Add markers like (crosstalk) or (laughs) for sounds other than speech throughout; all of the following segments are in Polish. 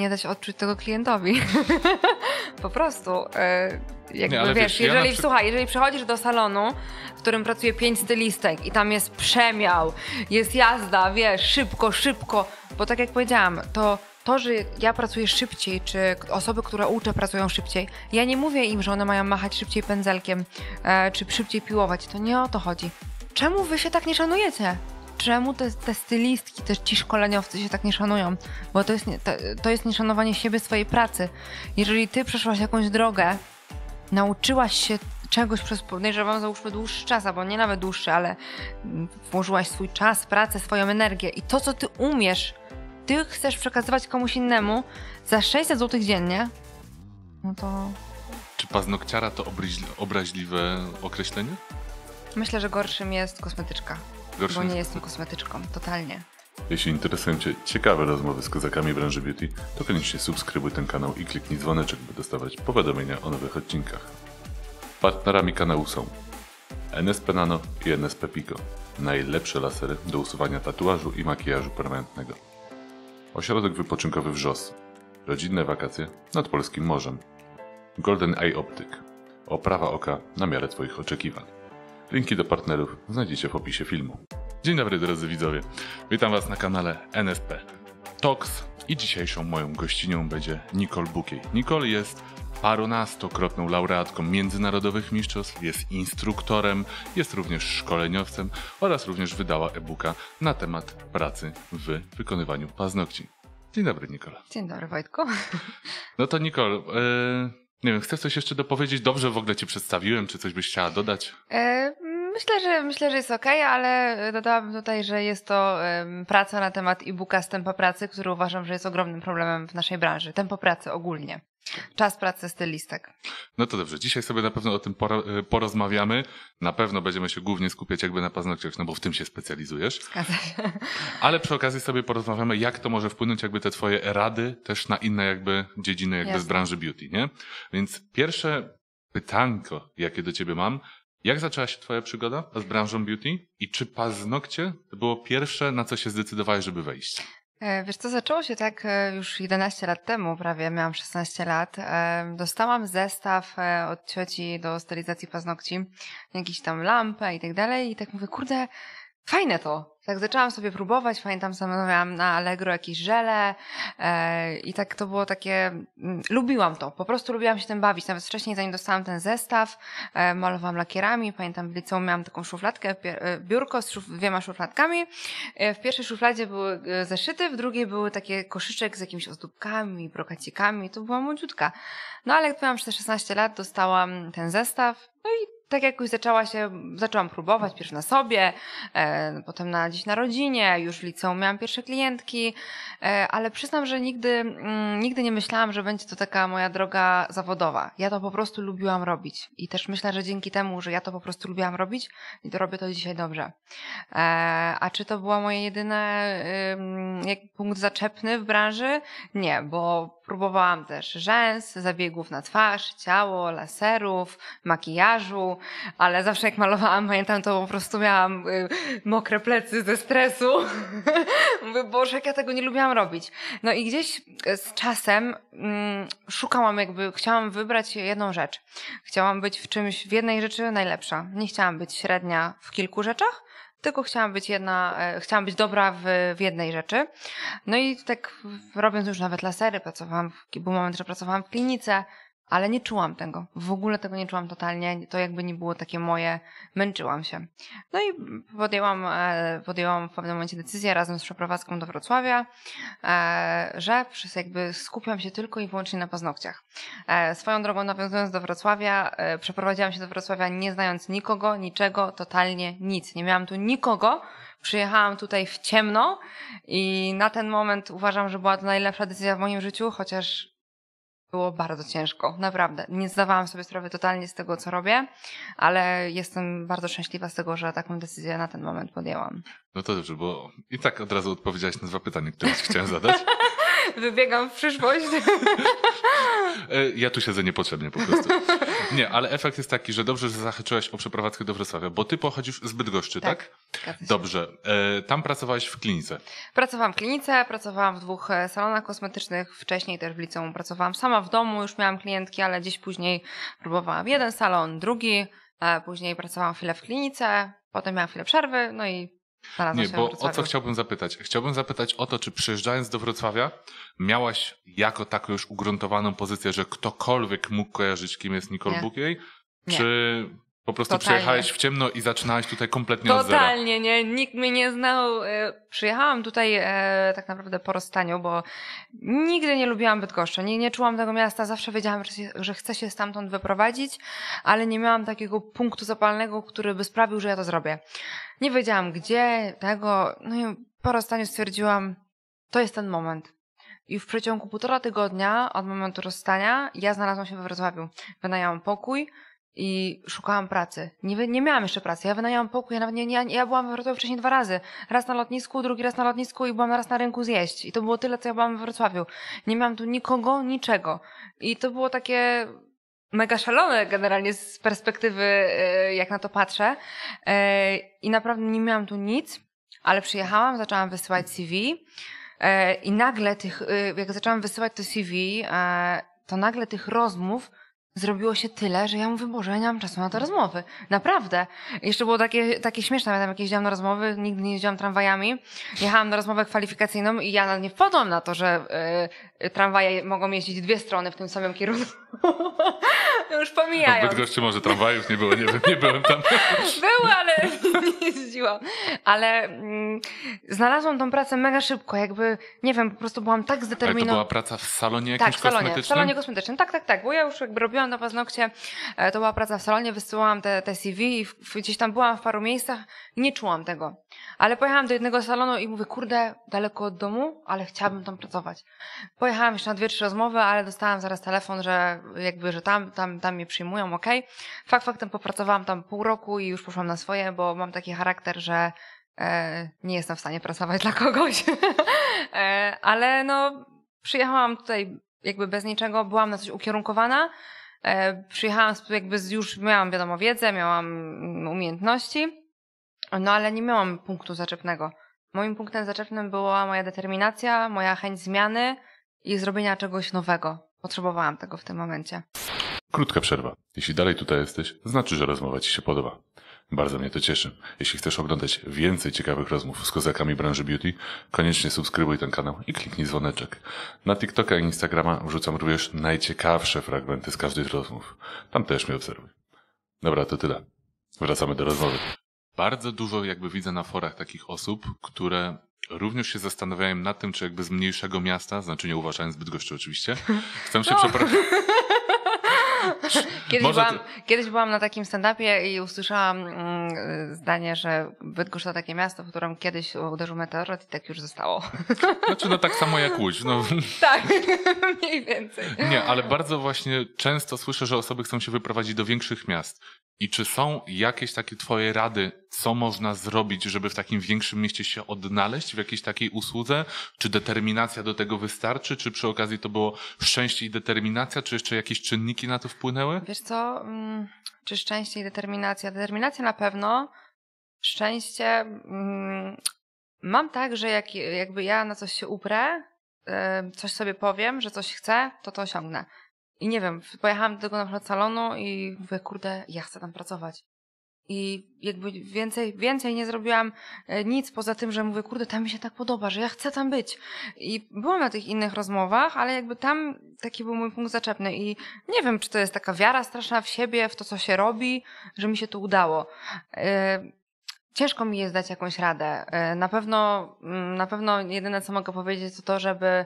nie dać odczuć tego klientowi. (laughs) po prostu. E, jakby, nie, wiesz, wiesz, jeżeli, ja przykład... słuchaj, jeżeli przychodzisz do salonu, w którym pracuje pięć stylistek i tam jest przemiał, jest jazda, wiesz, szybko, szybko, bo tak jak powiedziałam, to to, że ja pracuję szybciej, czy osoby, które uczę, pracują szybciej, ja nie mówię im, że one mają machać szybciej pędzelkiem, e, czy szybciej piłować. To nie o to chodzi. Czemu wy się tak nie szanujecie? czemu te, te stylistki, też ci szkoleniowcy się tak nie szanują? Bo to jest, nie, to, to jest nieszanowanie siebie, swojej pracy. Jeżeli ty przeszłaś jakąś drogę, nauczyłaś się czegoś przez, podejrzewam, no załóżmy dłuższy czas, albo nie nawet dłuższy, ale włożyłaś swój czas, pracę, swoją energię i to, co ty umiesz, ty chcesz przekazywać komuś innemu za 600 zł dziennie, no to... Czy paznokciara to obraźliwe określenie? Myślę, że gorszym jest kosmetyczka. Gorszym bo nie jestem kosmetyczką, totalnie. Jeśli interesują Cię ciekawe rozmowy z kozakami branży beauty, to koniecznie subskrybuj ten kanał i kliknij dzwoneczek, by dostawać powiadomienia o nowych odcinkach. Partnerami kanału są NSP Nano i NSP Pico. Najlepsze lasery do usuwania tatuażu i makijażu permanentnego. Ośrodek wypoczynkowy Wrzos. Rodzinne wakacje nad Polskim Morzem. Golden Eye Optic. Oprawa oka na miarę Twoich oczekiwań. Linki do partnerów znajdziecie w opisie filmu. Dzień dobry drodzy widzowie, witam Was na kanale NSP Talks i dzisiejszą moją gościnią będzie Nicole Bukiej. Nicole jest parunastokrotną laureatką międzynarodowych mistrzostw, jest instruktorem, jest również szkoleniowcem oraz również wydała e-booka na temat pracy w wykonywaniu paznokci. Dzień dobry, Nicole. Dzień dobry, Wojtku. No to Nicole. yy, nie wiem, chcesz coś jeszcze dopowiedzieć? Dobrze w ogóle ci przedstawiłem, czy coś byś chciała dodać? E, myślę, że myślę, że jest ok, ale dodałabym tutaj, że jest to praca na temat e-booka z tempa pracy, który uważam, że jest ogromnym problemem w naszej branży. Tempo pracy ogólnie. Czas pracy stylistek. No to dobrze, dzisiaj sobie na pewno o tym y, porozmawiamy. Na pewno będziemy się głównie skupiać jakby na paznokciach, no bo w tym się specjalizujesz. Zgadza (laughs) Ale przy okazji sobie porozmawiamy, jak to może wpłynąć jakby te twoje rady też na inne jakby dziedziny jakby Jasne. z branży beauty, nie? Więc pierwsze pytanko, jakie do ciebie mam, jak zaczęła się twoja przygoda z branżą beauty i czy paznokcie było pierwsze, na co się zdecydowałeś, żeby wejść? E, wiesz co, zaczęło się tak e, już 11 lat temu, prawie miałam 16 lat. E, dostałam zestaw od cioci do sterylizacji paznokci, jakiś tam lampę i tak dalej i tak mówię, kurde, fajne to. Tak zaczęłam sobie próbować, pamiętam, zamawiałam na Allegro jakieś żele e, i tak to było takie, mm, lubiłam to, po prostu lubiłam się tym bawić. Nawet wcześniej, zanim dostałam ten zestaw, e, malowałam lakierami, pamiętam w liceum miałam taką szufladkę, e, biurko z szuf dwiema szufladkami. w pierwszej szufladzie były zeszyty, w drugiej były takie koszyczek z jakimiś ozdóbkami, brokacikami, to była młodziutka. No ale jak miałam 16 lat, dostałam ten zestaw, no i tak jakoś zaczęła się, zaczęłam próbować pierwszy na sobie, e, potem na dziś na rodzinie, już w liceum miałam pierwsze klientki, e, ale przyznam, że nigdy, mm, nigdy nie myślałam, że będzie to taka moja droga zawodowa. Ja to po prostu lubiłam robić i też myślę, że dzięki temu, że ja to po prostu lubiłam robić to robię to dzisiaj dobrze. E, a czy to była moje jedyna y, punkt zaczepny w branży? Nie, bo próbowałam też rzęs, zabiegów na twarz, ciało, laserów, makijażu, ale zawsze jak malowałam, pamiętam, to po prostu miałam y, mokre plecy ze stresu. (laughs) Mówię, Boże, jak ja tego nie lubiłam robić. No i gdzieś y, z czasem mm, szukałam jakby, chciałam wybrać jedną rzecz. Chciałam być w czymś, w jednej rzeczy najlepsza. Nie chciałam być średnia w kilku rzeczach, tylko chciałam być jedna, e, chciałam być dobra w, w jednej rzeczy. No i tak robiąc już nawet lasery, pracowałam, był moment, że pracowałam w klinice, ale nie czułam tego. W ogóle tego nie czułam totalnie. To jakby nie było takie moje, męczyłam się. No i podjęłam, e, podjęłam w pewnym momencie decyzję razem z przeprowadzką do Wrocławia, e, że przez jakby skupiam się tylko i wyłącznie na paznokciach. E, swoją drogą nawiązując do Wrocławia, przeprowadziłam się do Wrocławia nie znając nikogo, niczego, totalnie nic. Nie miałam tu nikogo, przyjechałam tutaj w ciemno i na ten moment uważam, że była to najlepsza decyzja w moim życiu, chociaż było bardzo ciężko, naprawdę. Nie zdawałam sobie sprawy totalnie z tego, co robię, ale jestem bardzo szczęśliwa z tego, że taką decyzję na ten moment podjęłam. No to dobrze, bo i tak od razu odpowiedziałaś na dwa pytania, które chciałem zadać. (laughs) (laughs) Wybiegam w przyszłość. (laughs) E, ja tu siedzę niepotrzebnie po prostu. Nie, ale efekt jest taki, że dobrze, że zahaczyłaś o przeprowadzkę do Wrocławia, bo ty pochodzisz z Bydgoszczy, tak? tak? Dobrze. E, tam pracowałeś w klinice. Pracowałam w klinice, pracowałam w dwóch e, salonach kosmetycznych, wcześniej też w liceum pracowałam sama w domu, już miałam klientki, ale gdzieś później próbowałam jeden salon, drugi, później pracowałam chwilę w klinice, potem miałam chwilę przerwy, no i Znalazła nie, bo o co chciałbym zapytać? Chciałbym zapytać o to, czy przyjeżdżając do Wrocławia, miałaś jako taką już ugruntowaną pozycję, że ktokolwiek mógł kojarzyć, kim jest Nicole Bukiej? Czy po prostu Totalnie. przyjechałeś w ciemno i zaczynałaś tutaj kompletnie Totalnie, od zera. Totalnie, nie. Nikt mnie nie znał. E, przyjechałam tutaj e, tak naprawdę po rozstaniu, bo nigdy nie lubiłam Bydgoszczy. Nie, nie czułam tego miasta. Zawsze wiedziałam, że, że chcę się stamtąd wyprowadzić, ale nie miałam takiego punktu zapalnego, który by sprawił, że ja to zrobię. Nie wiedziałam gdzie, tego. No i po rozstaniu stwierdziłam, to jest ten moment. I w przeciągu półtora tygodnia od momentu rozstania ja znalazłam się we Wrocławiu. Wynajęłam pokój, i szukałam pracy. Nie, nie miałam jeszcze pracy, ja wynajęłam pokój, ja nawet nie, nie, ja byłam w Wrocławiu wcześniej dwa razy. Raz na lotnisku, drugi raz na lotnisku i byłam raz na rynku zjeść. I to było tyle, co ja byłam w Wrocławiu. Nie miałam tu nikogo, niczego. I to było takie mega szalone generalnie z perspektywy, y, jak na to patrzę. Y, I naprawdę nie miałam tu nic, ale przyjechałam, zaczęłam wysyłać CV y, i nagle tych, jak zaczęłam wysyłać to CV, to nagle tych rozmów zrobiło się tyle, że ja mówię, Boże, ja nie mam czasu na te rozmowy. Naprawdę. Jeszcze było takie, takie śmieszne, miałam jakieś jak jeździłam na rozmowy, nigdy nie jeździłam tramwajami, jechałam na rozmowę kwalifikacyjną i ja nie wpadłam na to, że y, y, tramwaje mogą jeździć dwie strony w tym samym kierunku. (laughs) Już pomijając. W Bydgoszczy może tramwajów nie było, nie wiem, nie byłem tam. (laughs) Było, ale nie (laughs) jeździłam. Ale mm, znalazłam tą pracę mega szybko, jakby, nie wiem, po prostu byłam tak zdeterminowana. to była praca w salonie tak, jakimś tak, w salonie, kosmetycznym? w salonie kosmetycznym, tak, tak, tak, bo ja już jakby robiłam robiłam na paznokcie, e, to była praca w salonie, wysyłałam te, te CV i gdzieś tam byłam w paru miejscach, nie czułam tego. Ale pojechałam do jednego salonu i mówię, kurde, daleko od domu, ale chciałabym tam pracować. Pojechałam jeszcze na dwie, trzy rozmowy, ale dostałam zaraz telefon, że jakby, że tam, tam, tam mnie przyjmują, ok Okay. Fakt faktem popracowałam tam pół roku i już poszłam na swoje, bo mam taki charakter, że e, nie jestem w stanie pracować (laughs) dla kogoś. e, ale no, przyjechałam tutaj jakby bez niczego, byłam na coś ukierunkowana, E, przyjechałam jakby z, już miałam wiadomo wiedzę, miałam umiejętności, no ale nie miałam punktu zaczepnego. Moim punktem zaczepnym była moja determinacja, moja chęć zmiany i zrobienia czegoś nowego. Potrzebowałam tego w tym momencie. Krótka przerwa. Jeśli dalej tutaj jesteś, znaczy, że rozmowa Ci się podoba. Bardzo mnie to cieszy. Jeśli chcesz oglądać więcej ciekawych rozmów z kozakami branży beauty, koniecznie subskrybuj ten kanał i kliknij dzwoneczek. Na TikToka i Instagrama wrzucam również najciekawsze fragmenty z każdej z rozmów. Tam też mnie obserwuj. Dobra, to tyle. Wracamy do rozmowy. Bardzo dużo jakby widzę na forach takich osób, które również się zastanawiałem nad tym, czy jakby z mniejszego miasta, znaczy nie uważając zbyt gości oczywiście, chcę się no. przeprowadzić. (laughs) Kiedyś, Może byłam, ty... kiedyś byłam na takim stand-upie i usłyszałam mm, zdanie, że Bydgoszcz to takie miasto, w którym kiedyś uderzył meteoryt i tak już zostało. (laughs) Znaczy no tak samo jak Łódź. No. (laughs) Tak, mniej więcej. Nie, ale bardzo właśnie często słyszę, że osoby chcą się wyprowadzić do większych miast. I czy są jakieś takie twoje rady co można zrobić, żeby w takim większym mieście się odnaleźć w jakiejś takiej usłudze? Czy determinacja do tego wystarczy? Czy przy okazji to było szczęście i determinacja? Czy jeszcze jakieś czynniki na to wpłynęły? Wiesz co, mm, czy szczęście i determinacja? Determinacja na pewno. Szczęście. Mm, mam tak, że jak, jakby ja na coś się uprę, coś sobie powiem, że coś chcę, to to osiągnę. I nie wiem, pojechałam do tego na przykład salonu i mówię, kurde, ja chcę tam pracować. I jakby więcej, więcej nie zrobiłam e, nic poza tym, że mówię, kurde, tam mi się tak podoba, że ja chcę tam być. I byłam na tych innych rozmowach, ale jakby tam taki był mój punkt zaczepny. I nie wiem, czy to jest taka wiara straszna w siebie, w to, co się robi, że mi się to udało. E, ciężko mi jest dać jakąś radę. E, na pewno, mm, na pewno jedyne, co mogę powiedzieć, to to, żeby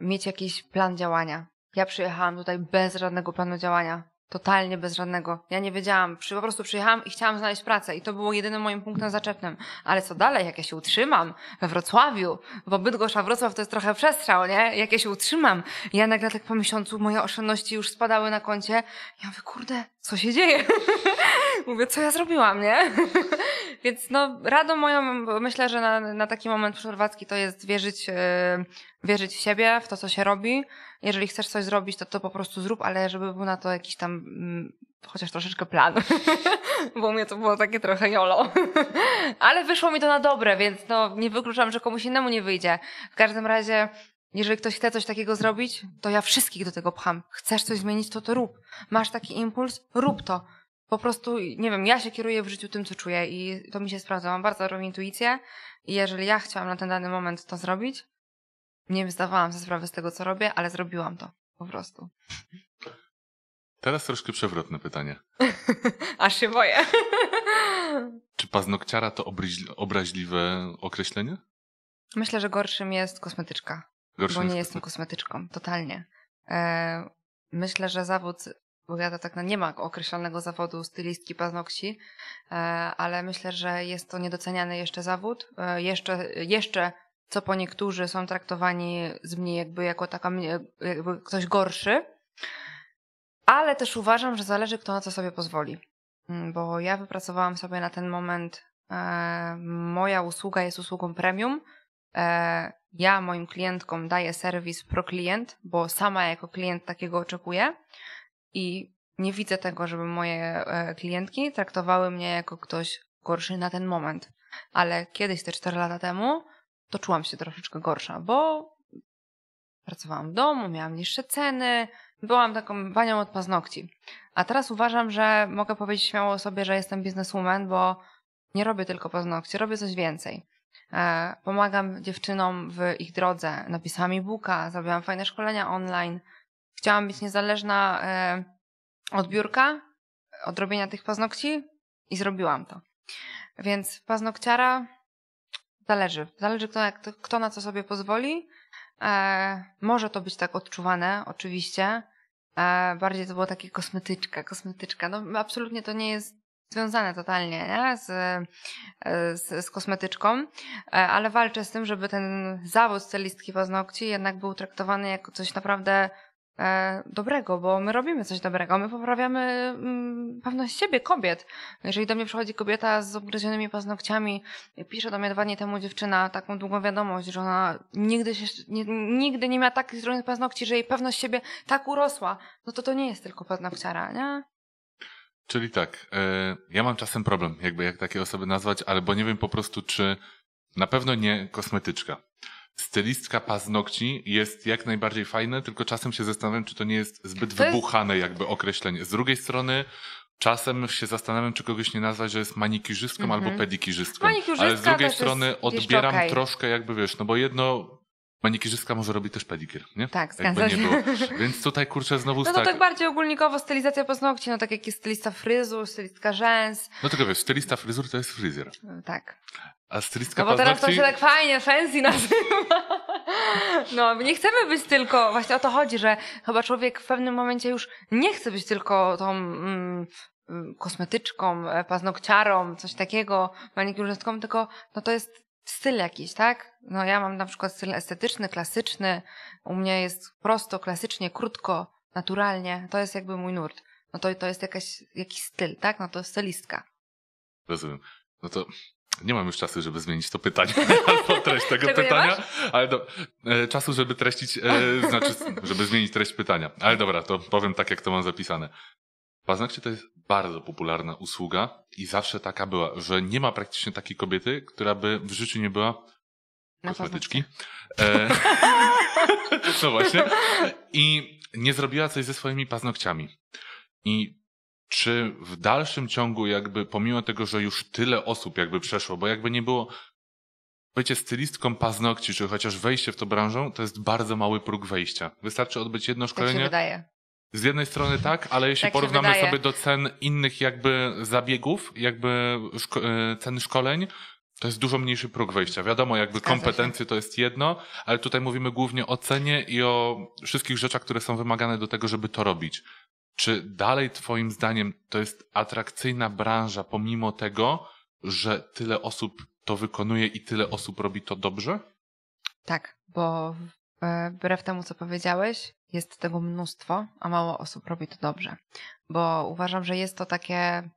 mieć jakiś plan działania. Ja przyjechałam tutaj bez żadnego planu działania. Totalnie bez żadnego. Ja nie wiedziałam. Przy, po prostu przyjechałam i chciałam znaleźć pracę. I to było jedynym moim punktem zaczepnym. Ale co dalej? Jak ja się utrzymam we Wrocławiu? Bo Bydgoszcz, a Wrocław to jest trochę przestrzał, nie? Jak ja się utrzymam? ja nagle tak po miesiącu moje oszczędności już spadały na koncie. Ja mówię, kurde, co się dzieje? (laughs) mówię, co ja zrobiłam, nie? Więc no, radą moją, myślę, że na, na taki moment przerwacki to jest wierzyć, yy, wierzyć w siebie, w to, co się robi. Jeżeli chcesz coś zrobić, to to po prostu zrób, ale żeby był na to jakiś tam yy, chociaż troszeczkę plan. (laughs) Bo u mnie to było takie trochę jolo. (laughs) ale wyszło mi to na dobre, więc no, nie wykluczam, że komuś innemu nie wyjdzie. W każdym razie jeżeli ktoś chce coś takiego zrobić, to ja wszystkich do tego pcham. Chcesz coś zmienić, to to rób. Masz taki impuls, rób to po prostu, nie wiem, ja się kieruję w życiu tym, co czuję i to mi się sprawdza. Mam bardzo dobrą intuicję i jeżeli ja chciałam na ten dany moment to zrobić, nie zdawałam sobie sprawy z tego, co robię, ale zrobiłam to po prostu. Teraz troszkę przewrotne pytanie. (laughs) Aż się boję. (laughs) Czy paznokciara to obraźliwe określenie? Myślę, że gorszym jest kosmetyczka. Gorszym bo nie jest jestem kosmetyczką, totalnie. E, myślę, że zawód odpowiada, tak na no nie ma określonego zawodu stylistki paznokci, e, ale myślę, że jest to niedoceniany jeszcze zawód. E, jeszcze, jeszcze co po niektórzy są traktowani z mnie jakby jako taka, jakby ktoś gorszy. Ale też uważam, że zależy kto na co sobie pozwoli. Mm, bo ja wypracowałam sobie na ten moment, e, moja usługa jest usługą premium, ja moim klientkom daję serwis pro klient, bo sama jako klient takiego oczekuję i nie widzę tego, żeby moje e, klientki traktowały mnie jako ktoś gorszy na ten moment. Ale kiedyś, te 4 lata temu, to czułam się troszeczkę gorsza, bo pracowałam w domu, miałam niższe ceny, byłam taką panią od paznokci. A teraz uważam, że mogę powiedzieć śmiało o sobie, że jestem bizneswoman, bo nie robię tylko paznokci, robię coś więcej. E, pomagam dziewczynom w ich drodze, napisałam e-booka, zrobiłam fajne szkolenia online – Chciałam być niezależna e, od biurka, od robienia tych paznokci i zrobiłam to. Więc paznokciara zależy. Zależy kto, na, kto na co sobie pozwoli. E, może to być tak odczuwane, oczywiście. E, bardziej to było takie kosmetyczka, kosmetyczka. No absolutnie to nie jest związane totalnie nie? Z, z, z kosmetyczką, ale walczę z tym, żeby ten zawód stylistki paznokci jednak był traktowany jako coś naprawdę E, dobrego, bo my robimy coś dobrego, my poprawiamy mm, pewność siebie kobiet. Jeżeli do mnie przychodzi kobieta z obgryzionymi paznokciami, pisze do mnie dwa dni temu dziewczyna taką długą wiadomość, że ona nigdy, się, nie, nigdy nie miała takich zdrowych paznokci, że jej pewność siebie tak urosła, no to to nie jest tylko paznokciara, nie? Czyli tak, e, ja mam czasem problem, jakby jak takie osoby nazwać, bo nie wiem po prostu, czy na pewno nie kosmetyczka stylistka paznokci jest jak najbardziej fajne, tylko czasem się zastanawiam, czy to nie jest zbyt wybuchane jakby określenie. Z drugiej strony czasem się zastanawiam, czy kogoś nie nazwać, że jest manikiżystką mm -hmm. albo pedikiżystką. Ale z drugiej strony odbieram okay. troszkę jakby, wiesz, no bo jedno manikiżystka może robić też pedikier, nie? Tak, zgadza się. (laughs) Więc tutaj kurczę znowu No to tak... tak bardziej ogólnikowo stylizacja paznokci, no tak jak jest stylista fryzur, stylistka rzęs. No tylko wiesz, stylista fryzur to jest fryzjer. tak. A stylistka No bo teraz to się tak fajnie, fancy nazywa. No, nie chcemy być tylko, właśnie o to chodzi, że chyba człowiek w pewnym momencie już nie chce być tylko tą mm, mm kosmetyczką, e, paznokciarą, coś takiego, manikurzystką, tylko no to jest styl jakiś, tak? No ja mam na przykład styl estetyczny, klasyczny, u mnie jest prosto, klasycznie, krótko, naturalnie, to jest jakby mój nurt. No to, to jest jakaś, jakiś styl, tak? No to stylistka. Rozumiem. No to nie mam już czasu, żeby zmienić to pytanie (laughs) albo treść tego Czego pytania, ale do, e, czasu, żeby treścić, e, (laughs) znaczy, żeby zmienić treść pytania. Ale dobra, to powiem tak, jak to mam zapisane. Paznokcie to jest bardzo popularna usługa i zawsze taka była, że nie ma praktycznie takiej kobiety, która by w życiu nie była Na kosmetyczki. E, (laughs) no właśnie. I nie zrobiła coś ze swoimi paznokciami. I czy w dalszym ciągu jakby pomimo tego, że już tyle osób jakby przeszło, bo jakby nie było bycie stylistką paznokci, czy chociaż wejście w to branżę, to jest bardzo mały próg wejścia. Wystarczy odbyć jedno szkolenie. Tak się wydaje. Z jednej strony tak, ale jeśli tak porównamy sobie do cen innych jakby zabiegów, jakby szko e, cen szkoleń, to jest dużo mniejszy próg wejścia. Wiadomo, jakby Zgadza kompetencje się. to jest jedno, ale tutaj mówimy głównie o cenie i o wszystkich rzeczach, które są wymagane do tego, żeby to robić. Czy dalej Twoim zdaniem to jest atrakcyjna branża, pomimo tego, że tyle osób to wykonuje i tyle osób robi to dobrze? Tak, bo e, wbrew temu, co powiedziałeś, jest tego mnóstwo, a mało osób robi to dobrze. Bo uważam, że jest to takie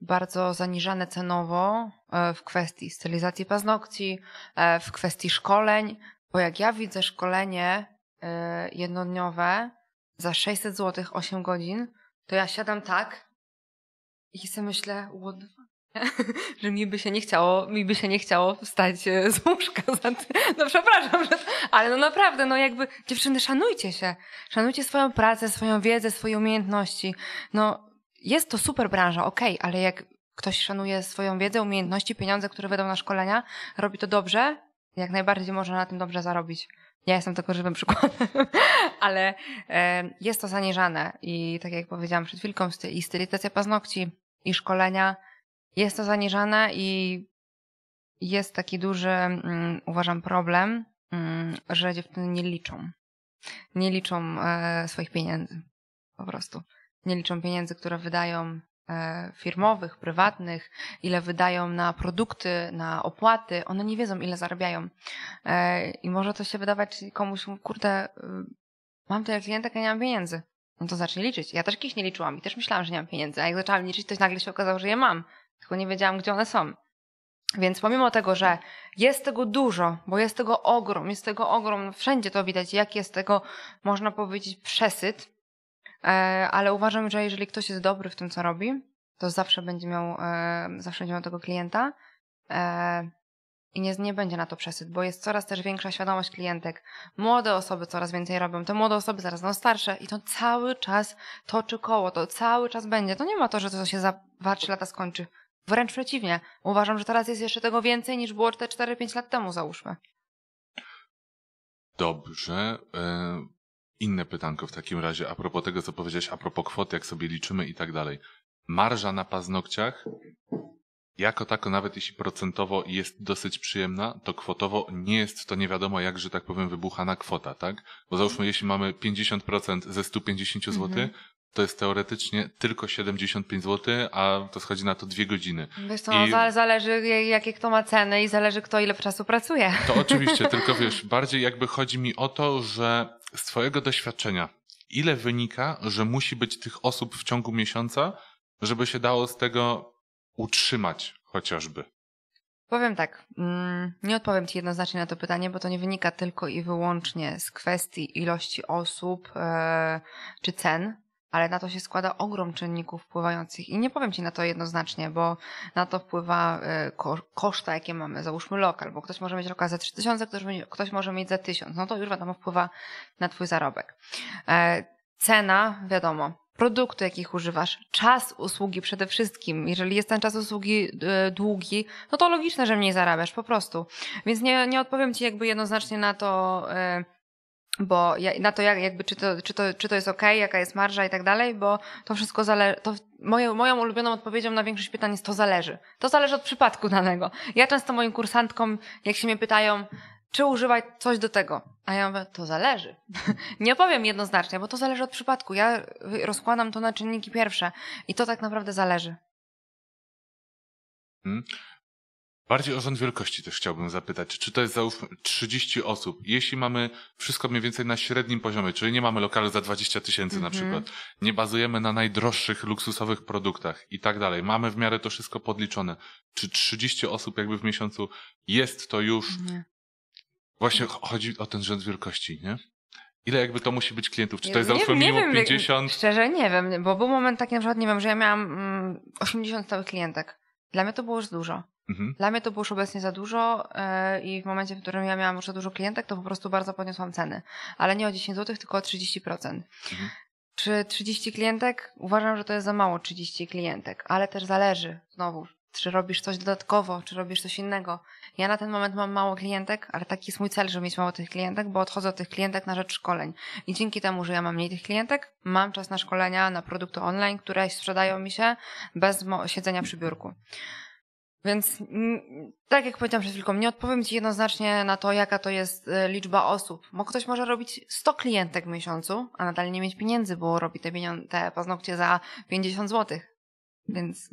bardzo zaniżane cenowo e, w kwestii stylizacji paznokci, e, w kwestii szkoleń, bo jak ja widzę szkolenie jednodniowe, za 600 zł 8 godzin, to ja siadam tak i sobie myślę, what (laughs) że mi by się nie chciało, mi by się nie chciało wstać e, z łóżka. No przepraszam, ale no naprawdę, no jakby dziewczyny, szanujcie się. Szanujcie swoją pracę, swoją wiedzę, swoje umiejętności. No jest to super branża, okej, okay, ale jak ktoś szanuje swoją wiedzę, umiejętności, pieniądze, które wydał na szkolenia, robi to dobrze, jak najbardziej można na tym dobrze zarobić. Ja jestem tylko żywym przykładem, (laughs) ale jest to zaniżane i tak jak powiedziałam przed chwilką, i stylizacja paznokci, i szkolenia, jest to zaniżane i jest taki duży, mm, uważam, problem, um, że dziewczyny nie liczą. Nie liczą e, swoich pieniędzy. Po prostu. Nie liczą pieniędzy, które wydają E, firmowych, prywatnych, ile wydają na produkty, na opłaty, one nie wiedzą, ile zarabiają. E, I może to się wydawać komuś, kurde, y, mam tyle klientek, a nie mam pieniędzy. No to zacznij liczyć. Ja też kiedyś nie liczyłam i też myślałam, że nie mam pieniędzy, a jak zaczęłam liczyć, to nagle się okazało, że je mam, tylko nie wiedziałam, gdzie one są. Więc pomimo tego, że jest tego dużo, bo jest tego ogrom, jest tego ogrom, wszędzie to widać, jak jest tego, można powiedzieć, przesyt, E, ale uważam, że jeżeli ktoś jest dobry w tym, co robi, to zawsze będzie miał, e, zawsze będzie miał tego klienta e, i nie, nie będzie na to przesyt, bo jest coraz też większa świadomość klientek. Młode osoby coraz więcej robią, te młode osoby zaraz będą starsze i to cały czas toczy koło, to cały czas będzie. To nie ma to, że to się za 2-3 lata skończy. Wręcz przeciwnie. Uważam, że teraz jest jeszcze tego więcej niż było te 4-5 lat temu, załóżmy. Dobrze. Inne pytanko w takim razie, a propos tego, co powiedziałeś, a propos kwot, jak sobie liczymy i tak dalej. Marża na paznokciach, jako tako, nawet jeśli procentowo jest dosyć przyjemna, to kwotowo nie jest to nie wiadomo jak, że tak powiem, wybuchana kwota, tak? Bo załóżmy, jeśli mamy 50% ze 150 zł, to jest teoretycznie tylko 75 zł, a to schodzi na to dwie godziny. Wiesz co, I... no, zależy jakie kto ma ceny i zależy kto ile czasu pracuje. To (laughs) oczywiście, tylko wiesz, bardziej jakby chodzi mi o to, że z twojego doświadczenia, ile wynika, że musi być tych osób w ciągu miesiąca, żeby się dało z tego utrzymać chociażby? Powiem tak, mm, nie odpowiem Ci jednoznacznie na to pytanie, bo to nie wynika tylko i wyłącznie z kwestii ilości osób e, czy cen, ale na to się składa ogrom czynników wpływających i nie powiem Ci na to jednoznacznie, bo na to wpływa e, koszta, jakie mamy, załóżmy lokal, bo ktoś może mieć lokal za 3000, ktoś, może mieć za 1000, no to już wiadomo wpływa na Twój zarobek. E, cena, wiadomo, produkty, jakich używasz, czas usługi przede wszystkim. Jeżeli jest ten czas usługi e, długi, no to logiczne, że mniej zarabiasz po prostu. Więc nie, nie odpowiem Ci jakby jednoznacznie na to, bo ja, na to jak, jakby czy to, czy, to, czy to jest ok, jaka jest marża i tak dalej, bo to wszystko zależy, to moją, moją ulubioną odpowiedzią na większość pytań jest to zależy. To zależy od przypadku (laughs) danego. Ja często moim kursantkom, jak się mnie pytają, czy używać coś do tego? A ja mówię, to zależy. (laughs) nie powiem jednoznacznie, bo to zależy od przypadku. Ja rozkładam to na czynniki pierwsze i to tak naprawdę zależy. Hmm. Bardziej o rząd wielkości też chciałbym zapytać. Czy to jest załóżmy 30 osób? Jeśli mamy wszystko mniej więcej na średnim poziomie, czyli nie mamy lokalu za 20 tysięcy mm -hmm. na mhm. przykład, nie bazujemy na najdroższych, luksusowych produktach i tak dalej, mamy w miarę to wszystko podliczone. Czy 30 osób jakby w miesiącu jest to już... Właśnie chodzi o ten rząd wielkości, nie? Ile jakby to musi być klientów? Czy to jest załóżmy 50? Szczerze nie wiem, bo był moment taki na przykład, nie wiem, że ja miałam 80 mm, całych klientek. Dla mnie to było już dużo. Mhm. Dla mnie to było już obecnie za dużo yy, i w momencie, w którym ja miałam już za dużo klientek, to po prostu bardzo podniosłam ceny. Ale nie o 10 zł, tylko o 30%. Mhm. Czy 30 klientek? Uważam, że to jest za mało 30 klientek, ale też zależy znowu czy robisz coś dodatkowo, czy robisz coś innego. Ja na ten moment mam mało klientek, ale taki jest mój cel, żeby mieć mało tych klientek, bo odchodzę od tych klientek na rzecz szkoleń. I dzięki temu, że ja mam mniej tych klientek, mam czas na szkolenia, na produkty online, które sprzedają mi się bez siedzenia przy biurku. Więc tak jak powiedziałam przed chwilką, nie odpowiem Ci jednoznacznie na to, jaka to jest y, liczba osób. Bo ktoś może robić 100 klientek w miesiącu, a nadal nie mieć pieniędzy, bo robi te, pieniądze, te paznokcie za 50 zł. Więc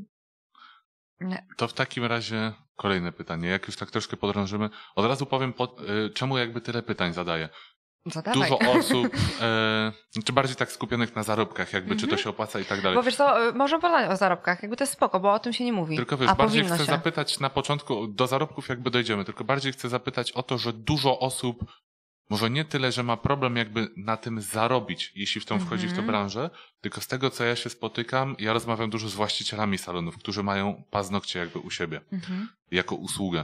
nie. To w takim razie kolejne pytanie. Jak już tak troszkę podrążymy, od razu powiem, po, y, czemu jakby tyle pytań zadaję. No zadawaj. Dużo (laughs) osób, e, czy bardziej tak skupionych na zarobkach, jakby mm -hmm. czy to mhm. się opłaca i tak dalej. Bo wiesz co, e, może wolę o zarobkach, jakby to jest spoko, bo o tym się nie mówi. Tylko wiesz, A bardziej chcę się. zapytać na początku, do zarobków jakby dojdziemy, tylko bardziej chcę zapytać o to, że dużo osób może nie tyle, że ma problem jakby na tym zarobić, jeśli w tą wchodzi mm -hmm. w tę mhm. branżę, tylko z tego, co ja się spotykam, ja rozmawiam dużo z właścicielami salonów, którzy mają paznokcie jakby u siebie, mm -hmm. jako usługę.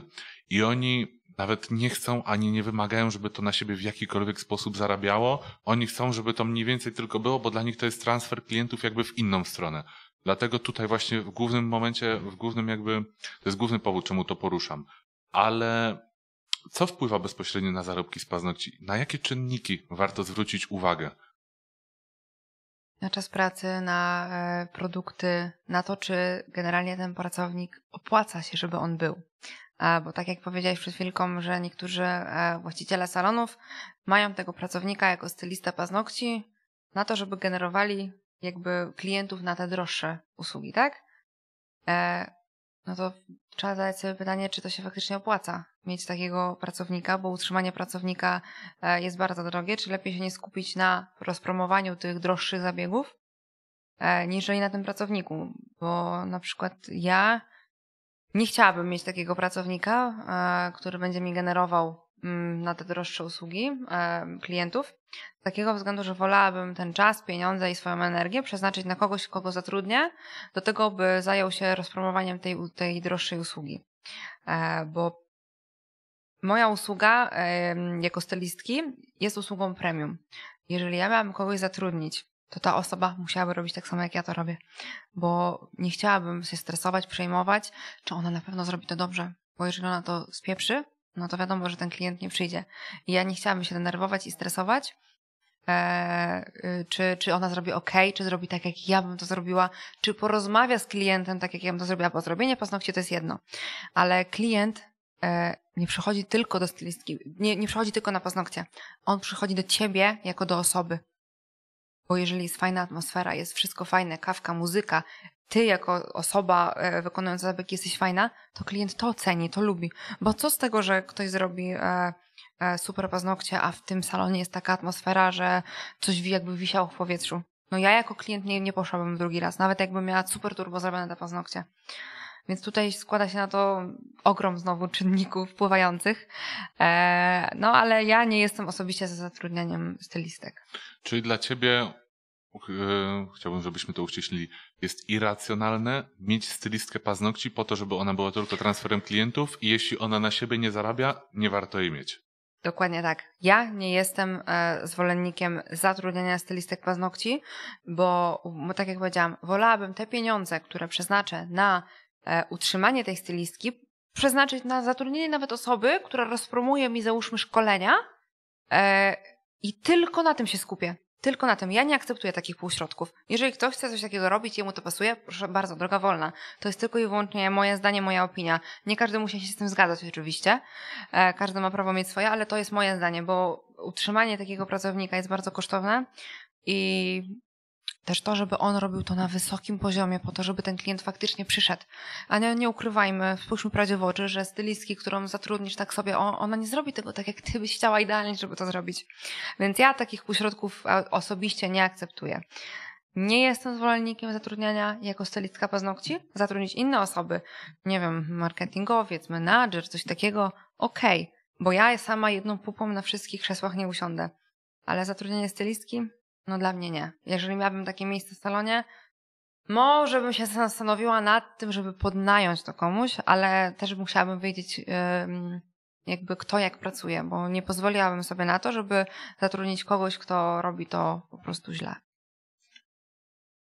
I oni nawet nie chcą ani nie wymagają, żeby to na siebie w jakikolwiek sposób zarabiało. Oni chcą, żeby to mniej więcej tylko było, bo dla nich to jest transfer klientów jakby w inną stronę. Dlatego tutaj właśnie w głównym momencie, w głównym jakby, to jest główny powód, czemu to poruszam. Ale co wpływa bezpośrednio na zarobki z paznokci? Na jakie czynniki warto zwrócić uwagę? Na czas pracy, na e, produkty, na to, czy generalnie ten pracownik opłaca się, żeby on był. Bo tak jak powiedziałeś przed chwilką, że niektórzy e, właściciele salonów mają tego pracownika jako stylista paznokci na to, żeby generowali jakby klientów na te droższe usługi, tak? E, no to trzeba zadać sobie pytanie, czy to się faktycznie opłaca mieć takiego pracownika, bo utrzymanie pracownika e, jest bardzo drogie. Czy lepiej się nie skupić na rozpromowaniu tych droższych zabiegów, e, niżeli na tym pracowniku? Bo na przykład ja nie chciałabym mieć takiego pracownika, e, który będzie mi generował Mm, na te droższe usługi e, klientów, z takiego względu, że wolałabym ten czas, pieniądze i swoją energię przeznaczyć na kogoś, kogo zatrudnię, do tego, by zajął się rozpromowaniem tej, tej droższej usługi. E, bo moja usługa jako stylistki jest usługą premium. Jeżeli ja miałabym kogoś zatrudnić, to ta osoba musiałaby robić tak samo, jak ja to robię, bo nie chciałabym się stresować, przejmować, czy ona na pewno zrobi to dobrze, bo jeżeli ona to spieprzy, no to wiadomo, że ten klient nie przyjdzie. I ja nie chciałabym się denerwować i stresować, e, y, czy, czy ona zrobi ok, czy zrobi tak, jak ja bym to zrobiła, czy porozmawia z klientem tak, jak ja bym to zrobiła, bo zrobienie paznokci to jest jedno, ale klient e, nie przychodzi tylko do stylistki, nie, nie przychodzi tylko na paznokcie, on przychodzi do ciebie jako do osoby. Bo jeżeli jest fajna atmosfera, jest wszystko fajne, kawka, muzyka, ty jako osoba e, wykonująca zabieg jesteś fajna, to klient to oceni, to lubi. Bo co z tego, że ktoś zrobi e, e, super paznokcie, a w tym salonie jest taka atmosfera, że coś jakby wisiało w powietrzu. No ja jako klient nie, nie poszłabym drugi raz, nawet jakbym miała super turbo zrobione te paznokcie. Więc tutaj składa się na to ogrom znowu czynników wpływających. no ale ja nie jestem osobiście za zatrudnianiem stylistek. Czyli dla ciebie, chciałbym, żebyśmy to uściślili, jest irracjonalne mieć stylistkę paznokci po to, żeby ona była tylko transferem klientów i jeśli ona na siebie nie zarabia, nie warto jej mieć. Dokładnie tak. Ja nie jestem e, zwolennikiem zatrudniania stylistek paznokci, bo, bo tak jak powiedziałam, wolałabym te pieniądze, które przeznaczę na e, utrzymanie tej stylistki, przeznaczyć na zatrudnienie nawet osoby, która rozpromuje mi załóżmy szkolenia, e, i tylko na tym się skupię tylko na tym. Ja nie akceptuję takich półśrodków. Jeżeli ktoś chce coś takiego robić i to pasuje, proszę bardzo, droga wolna. To jest tylko i wyłącznie moje zdanie, moja opinia. Nie każdy musi się z tym zgadzać oczywiście. E, każdy ma prawo mieć swoje, ale to jest moje zdanie, bo utrzymanie takiego pracownika jest bardzo kosztowne i też to, żeby on robił to na wysokim poziomie, po to, żeby ten klient faktycznie przyszedł. A nie, nie ukrywajmy, spójrzmy prawdzie w oczy, że stylistki, którą zatrudnisz tak sobie, ona nie zrobi tego tak, jak ty byś chciała idealnie, żeby to zrobić. Więc ja takich pośrodków osobiście nie akceptuję. Nie jestem zwolennikiem zatrudniania jako stylistka paznokci. Zatrudnić inne osoby, nie wiem, marketingowiec, menadżer, coś takiego, okej, okay, bo ja sama jedną pupą na wszystkich krzesłach nie usiądę. Ale zatrudnienie stylistki no dla mnie nie. Jeżeli miałabym takie miejsce w salonie, może bym się zastanowiła nad tym, żeby podnająć to komuś, ale też musiałabym wiedzieć, jakby kto jak pracuje, bo nie pozwoliłabym sobie na to, żeby zatrudnić kogoś, kto robi to po prostu źle.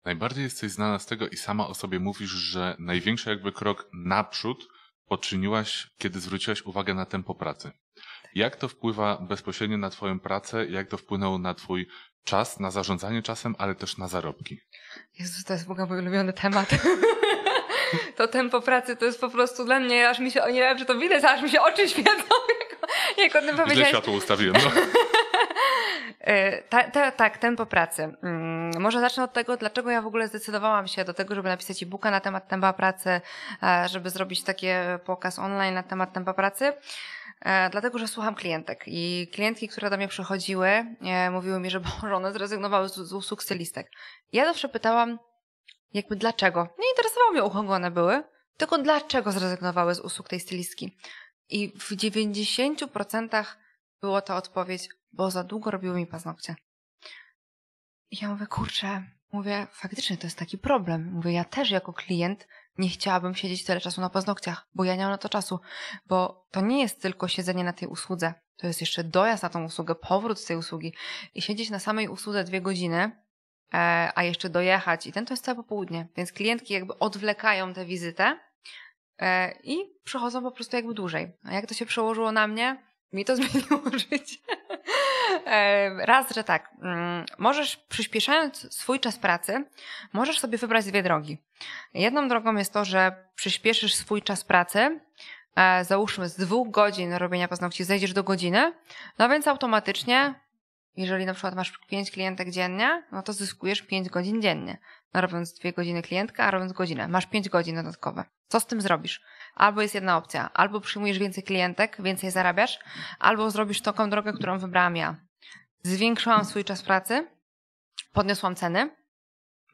Najbardziej jesteś znana z tego i sama o sobie mówisz, że największy jakby krok naprzód poczyniłaś, kiedy zwróciłaś uwagę na tempo pracy. Tak. Jak to wpływa bezpośrednio na Twoją pracę? Jak to wpłynęło na Twój czas na zarządzanie czasem, ale też na zarobki. Jezus, to jest Boga mój ulubiony temat. (laughs) to tempo pracy to jest po prostu dla mnie, aż mi się, nie wiem, czy to widać, aż mi się oczy świecą, (laughs) jak, jak o tym powiedziałeś. Źle światło ustawiłem, no. (laughs) E, ta, ta, tak, pracy. Mm, może zacznę od tego, dlaczego ja w ogóle zdecydowałam się do tego, żeby napisać e-booka na temat tempa pracy, żeby zrobić taki pokaz online na temat tempa pracy. E, dlatego, że słucham klientek i klientki, które do mnie przychodziły, e, mówiły mi, że Boże, one zrezygnowały z, z usług stylistek. Ja zawsze pytałam, jakby dlaczego. Nie interesowało mnie, u one były, tylko dlaczego zrezygnowały z usług tej stylistki. I w 90% było to odpowiedź, bo za długo robiły mi paznokcie. I ja mówię, kurczę, mówię, faktycznie to jest taki problem. Mówię, ja też jako klient nie chciałabym siedzieć tyle czasu na paznokciach, bo ja nie mam na to czasu, bo to nie jest tylko siedzenie na tej usłudze, to jest jeszcze dojazd na tą usługę, powrót z tej usługi i siedzieć na samej usłudze dwie godziny, e, a jeszcze dojechać i ten to jest całe popołudnie, więc klientki jakby odwlekają tę wizytę e, i przychodzą po prostu jakby dłużej. A no jak to się przełożyło na mnie, mi to (laughs) zmieniło życie. Raz, że tak, mm, możesz przyspieszając swój czas pracy, możesz sobie wybrać dwie drogi. Jedną drogą jest to, że przyspieszysz swój czas pracy, e, załóżmy z dwóch godzin robienia paznokci zejdziesz do godziny, no więc automatycznie, jeżeli na przykład masz pięć klientek dziennie, no to zyskujesz pięć godzin dziennie. No robiąc dwie godziny klientka, a robiąc godzinę. Masz pięć godzin dodatkowe. Co z tym zrobisz? Albo jest jedna opcja, albo przyjmujesz więcej klientek, więcej zarabiasz, albo zrobisz taką drogę, którą wybrałam ja. Zwiększyłam swój czas pracy, podniosłam ceny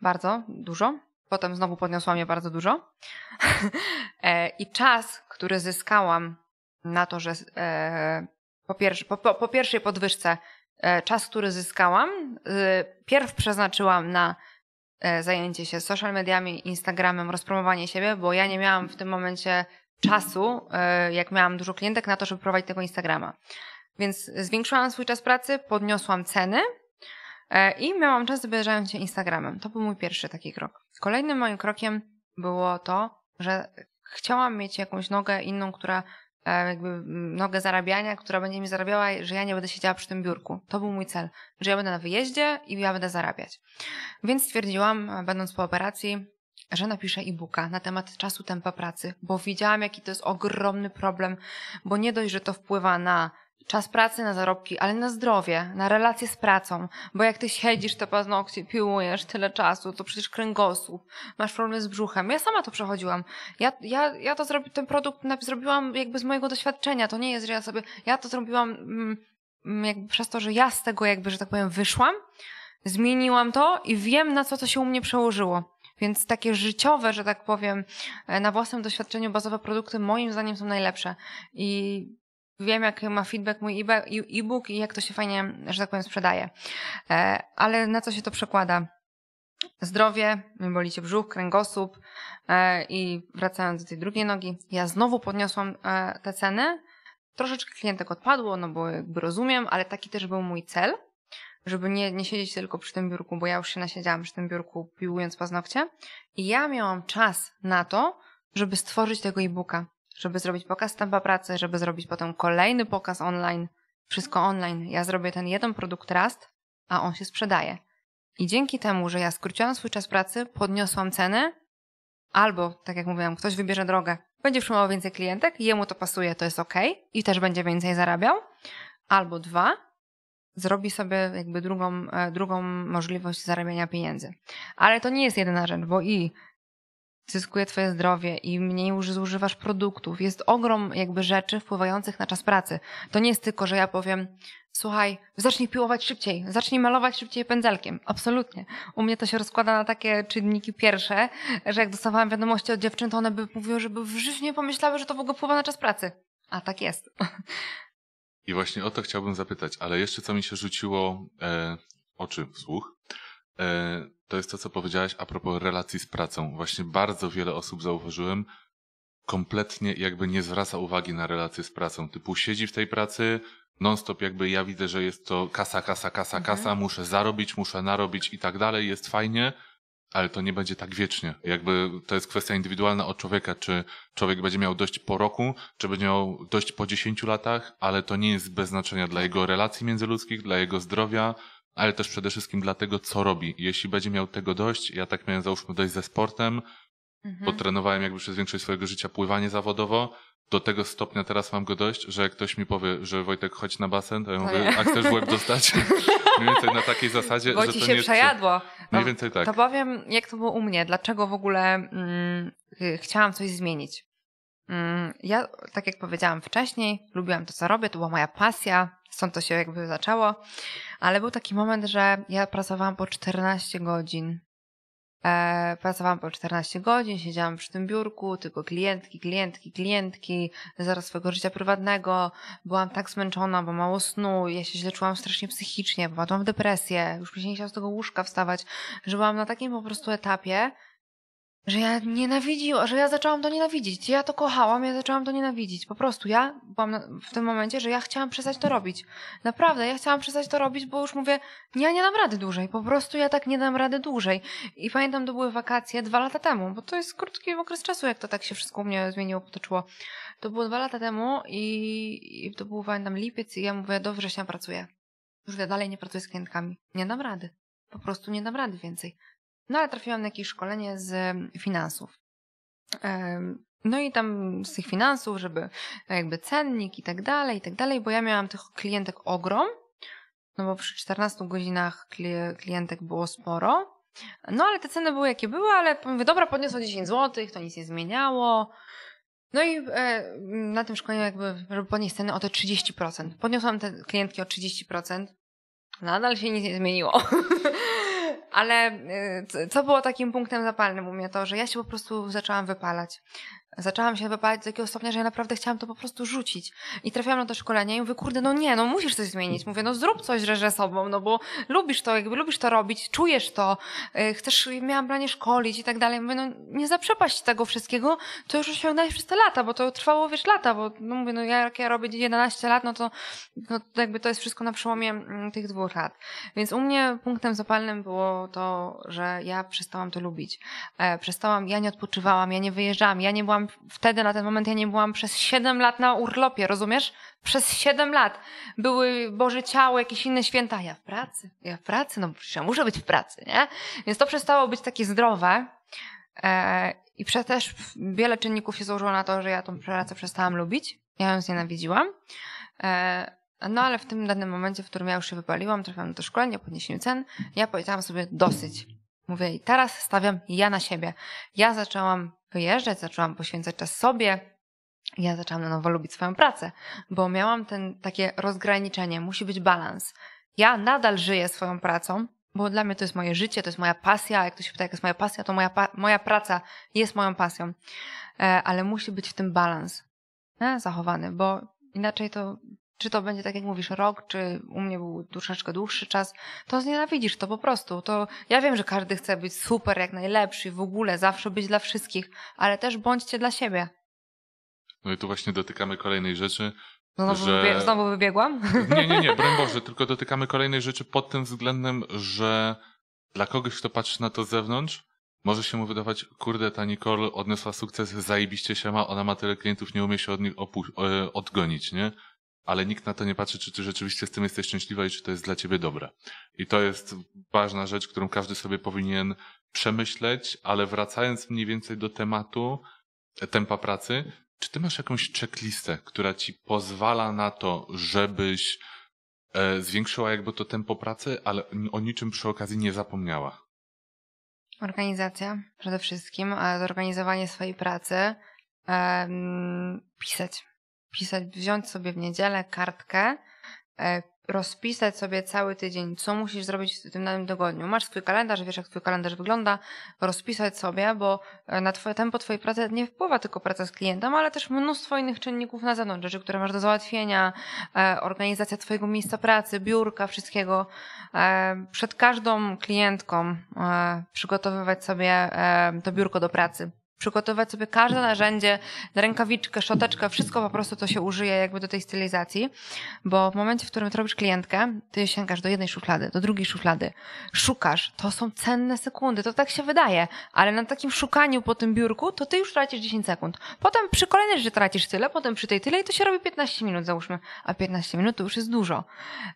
bardzo dużo, potem znowu podniosłam je bardzo dużo. (laughs) E, I czas, który zyskałam na to, że e, po, pierwsze, po, po, po pierwszej podwyżce, e, czas, który zyskałam, pierw przeznaczyłam na zajęcie się social mediami, Instagramem, rozpromowanie siebie, bo ja nie miałam w tym momencie czasu, jak miałam dużo klientek, na to, żeby prowadzić tego Instagrama. Więc zwiększyłam swój czas pracy, podniosłam ceny e, i miałam czas, zbierając się Instagramem. To był mój pierwszy taki krok. Kolejnym moim krokiem było to, że chciałam mieć jakąś nogę inną, która e, jakby mm, nogę zarabiania, która będzie mi zarabiała, że ja nie będę siedziała przy tym biurku. To był mój cel, że ja będę na wyjeździe i ja będę zarabiać. Więc stwierdziłam, e, będąc po operacji, że napiszę e-booka na temat czasu tempa pracy, bo widziałam, jaki to jest ogromny problem, bo nie dość, że to wpływa na czas pracy na zarobki, ale na zdrowie, na relacje z pracą, bo jak ty siedzisz te paznokcie, piłujesz tyle czasu, to przecież kręgosłup, masz problem z brzuchem. Ja sama to przechodziłam. Ja, ja, ja to zrobiłam, ten produkt zrobiłam jakby z mojego doświadczenia, to nie jest, że ja sobie, ja to zrobiłam mm, mm, jakby przez to, że ja z tego jakby, że tak powiem, wyszłam, zmieniłam to i wiem na co to się u mnie przełożyło. Więc takie życiowe, że tak powiem, e, na własnym doświadczeniu bazowe produkty moim zdaniem są najlepsze. I wiem, jak ma feedback mój e-book i jak to się fajnie, że tak powiem, sprzedaje. E, ale na co się to przekłada? Zdrowie, boli cię brzuch, kręgosłup e, i wracając do tej drugiej nogi, ja znowu podniosłam e, te ceny. Troszeczkę klientek odpadło, no bo jakby rozumiem, ale taki też był mój cel, żeby nie, nie siedzieć tylko przy tym biurku, bo ja już się nasiedziałam przy tym biurku, piłując paznokcie. I ja miałam czas na to, żeby stworzyć tego e-booka żeby zrobić pokaz tempa pracy, żeby zrobić potem kolejny pokaz online, wszystko online. Ja zrobię ten jeden produkt raz, a on się sprzedaje. I dzięki temu, że ja skróciłam swój czas pracy, podniosłam cenę, albo, tak jak mówiłam, ktoś wybierze drogę, będzie przyjmował więcej klientek, jemu to pasuje, to jest ok i też będzie więcej zarabiał, albo dwa, zrobi sobie jakby drugą, e, drugą możliwość zarabiania pieniędzy. Ale to nie jest jedyna rzecz, bo i zyskuje twoje zdrowie i mniej zużywasz produktów. Jest ogrom jakby rzeczy wpływających na czas pracy. To nie jest tylko, że ja powiem, słuchaj, zacznij piłować szybciej, zacznij malować szybciej pędzelkiem. Absolutnie. U mnie to się rozkłada na takie czynniki pierwsze, że jak dostawałam wiadomości od dziewczyn, to one by mówiły, żeby w życiu nie pomyślały, że to w ogóle wpływa na czas pracy. A tak jest. I właśnie o to chciałbym zapytać, ale jeszcze co mi się rzuciło e, oczy w słuch, e, to jest to, co powiedziałaś a propos relacji z pracą. Właśnie bardzo wiele osób zauważyłem, kompletnie jakby nie zwraca uwagi na relacje z pracą. Typu siedzi w tej pracy, non-stop jakby ja widzę, że jest to kasa, kasa, kasa, mhm. kasa, muszę zarobić, muszę narobić i tak dalej, jest fajnie, ale to nie będzie tak wiecznie. Jakby to jest kwestia indywidualna od człowieka, czy człowiek będzie miał dość po roku, czy będzie miał dość po 10 latach, ale to nie jest bez znaczenia dla jego relacji międzyludzkich, dla jego zdrowia, ale też przede wszystkim dla tego, co robi. Jeśli będzie miał tego dość, ja tak miałem załóżmy dość ze sportem, mhm. bo trenowałem jakby przez większość swojego życia pływanie zawodowo, do tego stopnia teraz mam go dość, że jak ktoś mi powie, że Wojtek chodź na basen, to ja mówię, a chcesz w łeb dostać? (laughs) mniej więcej na takiej zasadzie, Bo że ci to się nie przejadło. Mniej no, więcej tak. To powiem, jak to było u mnie, dlaczego w ogóle mm, chciałam coś zmienić. Mm, ja, tak jak powiedziałam wcześniej, lubiłam to, co robię, to była moja pasja, Stąd to się jakby zaczęło. Ale był taki moment, że ja pracowałam po 14 godzin. E, pracowałam po 14 godzin, siedziałam przy tym biurku, tylko klientki, klientki, klientki, zaraz swojego życia prywatnego. Byłam tak zmęczona, bo mało snu, ja się źle czułam strasznie psychicznie, popadłam w depresję, już mi się nie chciało z tego łóżka wstawać, że byłam na takim po prostu etapie, że ja nienawidziłam, że ja zaczęłam to nienawidzić. Ja to kochałam, ja zaczęłam to nienawidzić. Po prostu ja byłam na, w tym momencie, że ja chciałam przestać to robić. Naprawdę, ja chciałam przestać to robić, bo już mówię, ja nie dam rady dłużej. Po prostu ja tak nie dam rady dłużej. I pamiętam, to były wakacje dwa lata temu, bo to jest krótki okres czasu, jak to tak się wszystko u mnie zmieniło, potoczyło. To było dwa lata temu i, i to był, pamiętam, lipiec i ja mówię, do września pracuję. Już ja dalej nie pracuję z klientkami. Nie dam rady. Po prostu nie dam rady więcej. No ale trafiłam na jakieś szkolenie z finansów. No i tam z tych finansów, żeby no, jakby cennik i tak dalej, i tak dalej, bo ja miałam tych klientek ogrom, no bo przy 14 godzinach klientek było sporo. No ale te ceny były jakie były, ale mówię, dobra, podniosło 10 zł, to nic nie zmieniało. No i e, na tym szkoleniu jakby, żeby podnieść ceny o te 30%. Podniosłam te klientki o 30%. Nadal się nic nie zmieniło. (laughs) ale y, co było takim punktem zapalnym u mnie to, że ja się po prostu zaczęłam wypalać. Zaczęłam się wypalać do takiego stopnia, że ja naprawdę chciałam to po prostu rzucić. I trafiłam na to szkolenie i mówię, kurde, no nie, no musisz coś zmienić. Mówię, no zrób coś że sobą, no bo lubisz to, jakby lubisz to robić, czujesz to, y, chcesz, miałam planie szkolić i tak dalej. Mówię, no nie zaprzepaść tego wszystkiego, to już osiągnęłaś przez te lata, bo to trwało, wiesz, lata, bo no mówię, no ja, jak ja robię 11 lat, no to, no to jakby to jest wszystko na przełomie mm, tych dwóch lat. Więc u mnie punktem zapalnym było to, że ja przestałam to lubić. E, przestałam, ja nie odpoczywałam, ja nie wyjeżdżałam, ja nie byłam byłam wtedy, na ten moment ja nie byłam przez 7 lat na urlopie, rozumiesz? Przez 7 lat. Były Boże Ciało, jakieś inne święta. Ja w pracy, ja w pracy, no przecież ja muszę być w pracy, nie? Więc to przestało być takie zdrowe. E, I też wiele czynników się złożyło na to, że ja tą pracę przestałam lubić. Ja ją znienawidziłam. E, no ale w tym danym momencie, w którym ja już się wypaliłam, trafiłam do szkolenia, podniesieniu cen, ja powiedziałam sobie dosyć. Mówię, i teraz stawiam ja na siebie. Ja zaczęłam wyjeżdżać, zaczęłam poświęcać czas sobie. Ja zaczęłam na nowo lubić swoją pracę, bo miałam ten, takie rozgraniczenie, musi być balans. Ja nadal żyję swoją pracą, bo dla mnie to jest moje życie, to jest moja pasja. Jak ktoś się pyta, jaka jest moja pasja, to moja, moja praca jest moją pasją. E, ale musi być w tym balans e, zachowany, bo inaczej to czy to będzie tak jak mówisz rok, czy u mnie był troszeczkę dłuższy czas, to znienawidzisz to po prostu. To ja wiem, że każdy chce być super, jak najlepszy, w ogóle zawsze być dla wszystkich, ale też bądźcie dla siebie. No i tu właśnie dotykamy kolejnej rzeczy. No znowu, że... wybie znowu wybiegłam? Nie, nie, nie, broń (laughs) Boże, tylko dotykamy kolejnej rzeczy pod tym względem, że dla kogoś, kto patrzy na to z zewnątrz, może się mu wydawać, kurde, ta Nicole odniosła sukces, zajebiście się ma, ona ma tyle klientów, nie umie się od nich e, odgonić, nie? ale nikt na to nie patrzy, czy ty rzeczywiście z tym jesteś szczęśliwa i czy to jest dla ciebie dobre. I to jest ważna rzecz, którą każdy sobie powinien przemyśleć, ale wracając mniej więcej do tematu e, tempa pracy, czy ty masz jakąś checklistę, która ci pozwala na to, żebyś e, zwiększyła jakby to tempo pracy, ale o niczym przy okazji nie zapomniała? Organizacja przede wszystkim, zorganizowanie swojej pracy, pisać pisać, wziąć sobie w niedzielę kartkę, e, rozpisać sobie cały tydzień, co musisz zrobić w tym danym tygodniu. Masz swój kalendarz, wiesz jak twój kalendarz wygląda, rozpisać sobie, bo e, na twoje, tempo twojej pracy nie wpływa tylko praca z klientem, ale też mnóstwo innych czynników na zewnątrz, rzeczy, które masz do załatwienia, e, organizacja twojego miejsca pracy, biurka, wszystkiego. Przed każdą klientką przygotowywać sobie to biurko do pracy przygotować sobie każde narzędzie, rękawiczkę, szoteczkę, wszystko po prostu to się użyje jakby do tej stylizacji, bo w momencie, w którym ty robisz klientkę, ty sięgasz do jednej szuflady, do drugiej szuflady, szukasz, to są cenne sekundy, to tak się wydaje, ale na takim szukaniu po tym biurku, to ty już tracisz 10 sekund. Potem przy kolejnej rzeczy tracisz tyle, potem przy tej tyle i to się robi 15 minut załóżmy, a 15 minut to już jest dużo.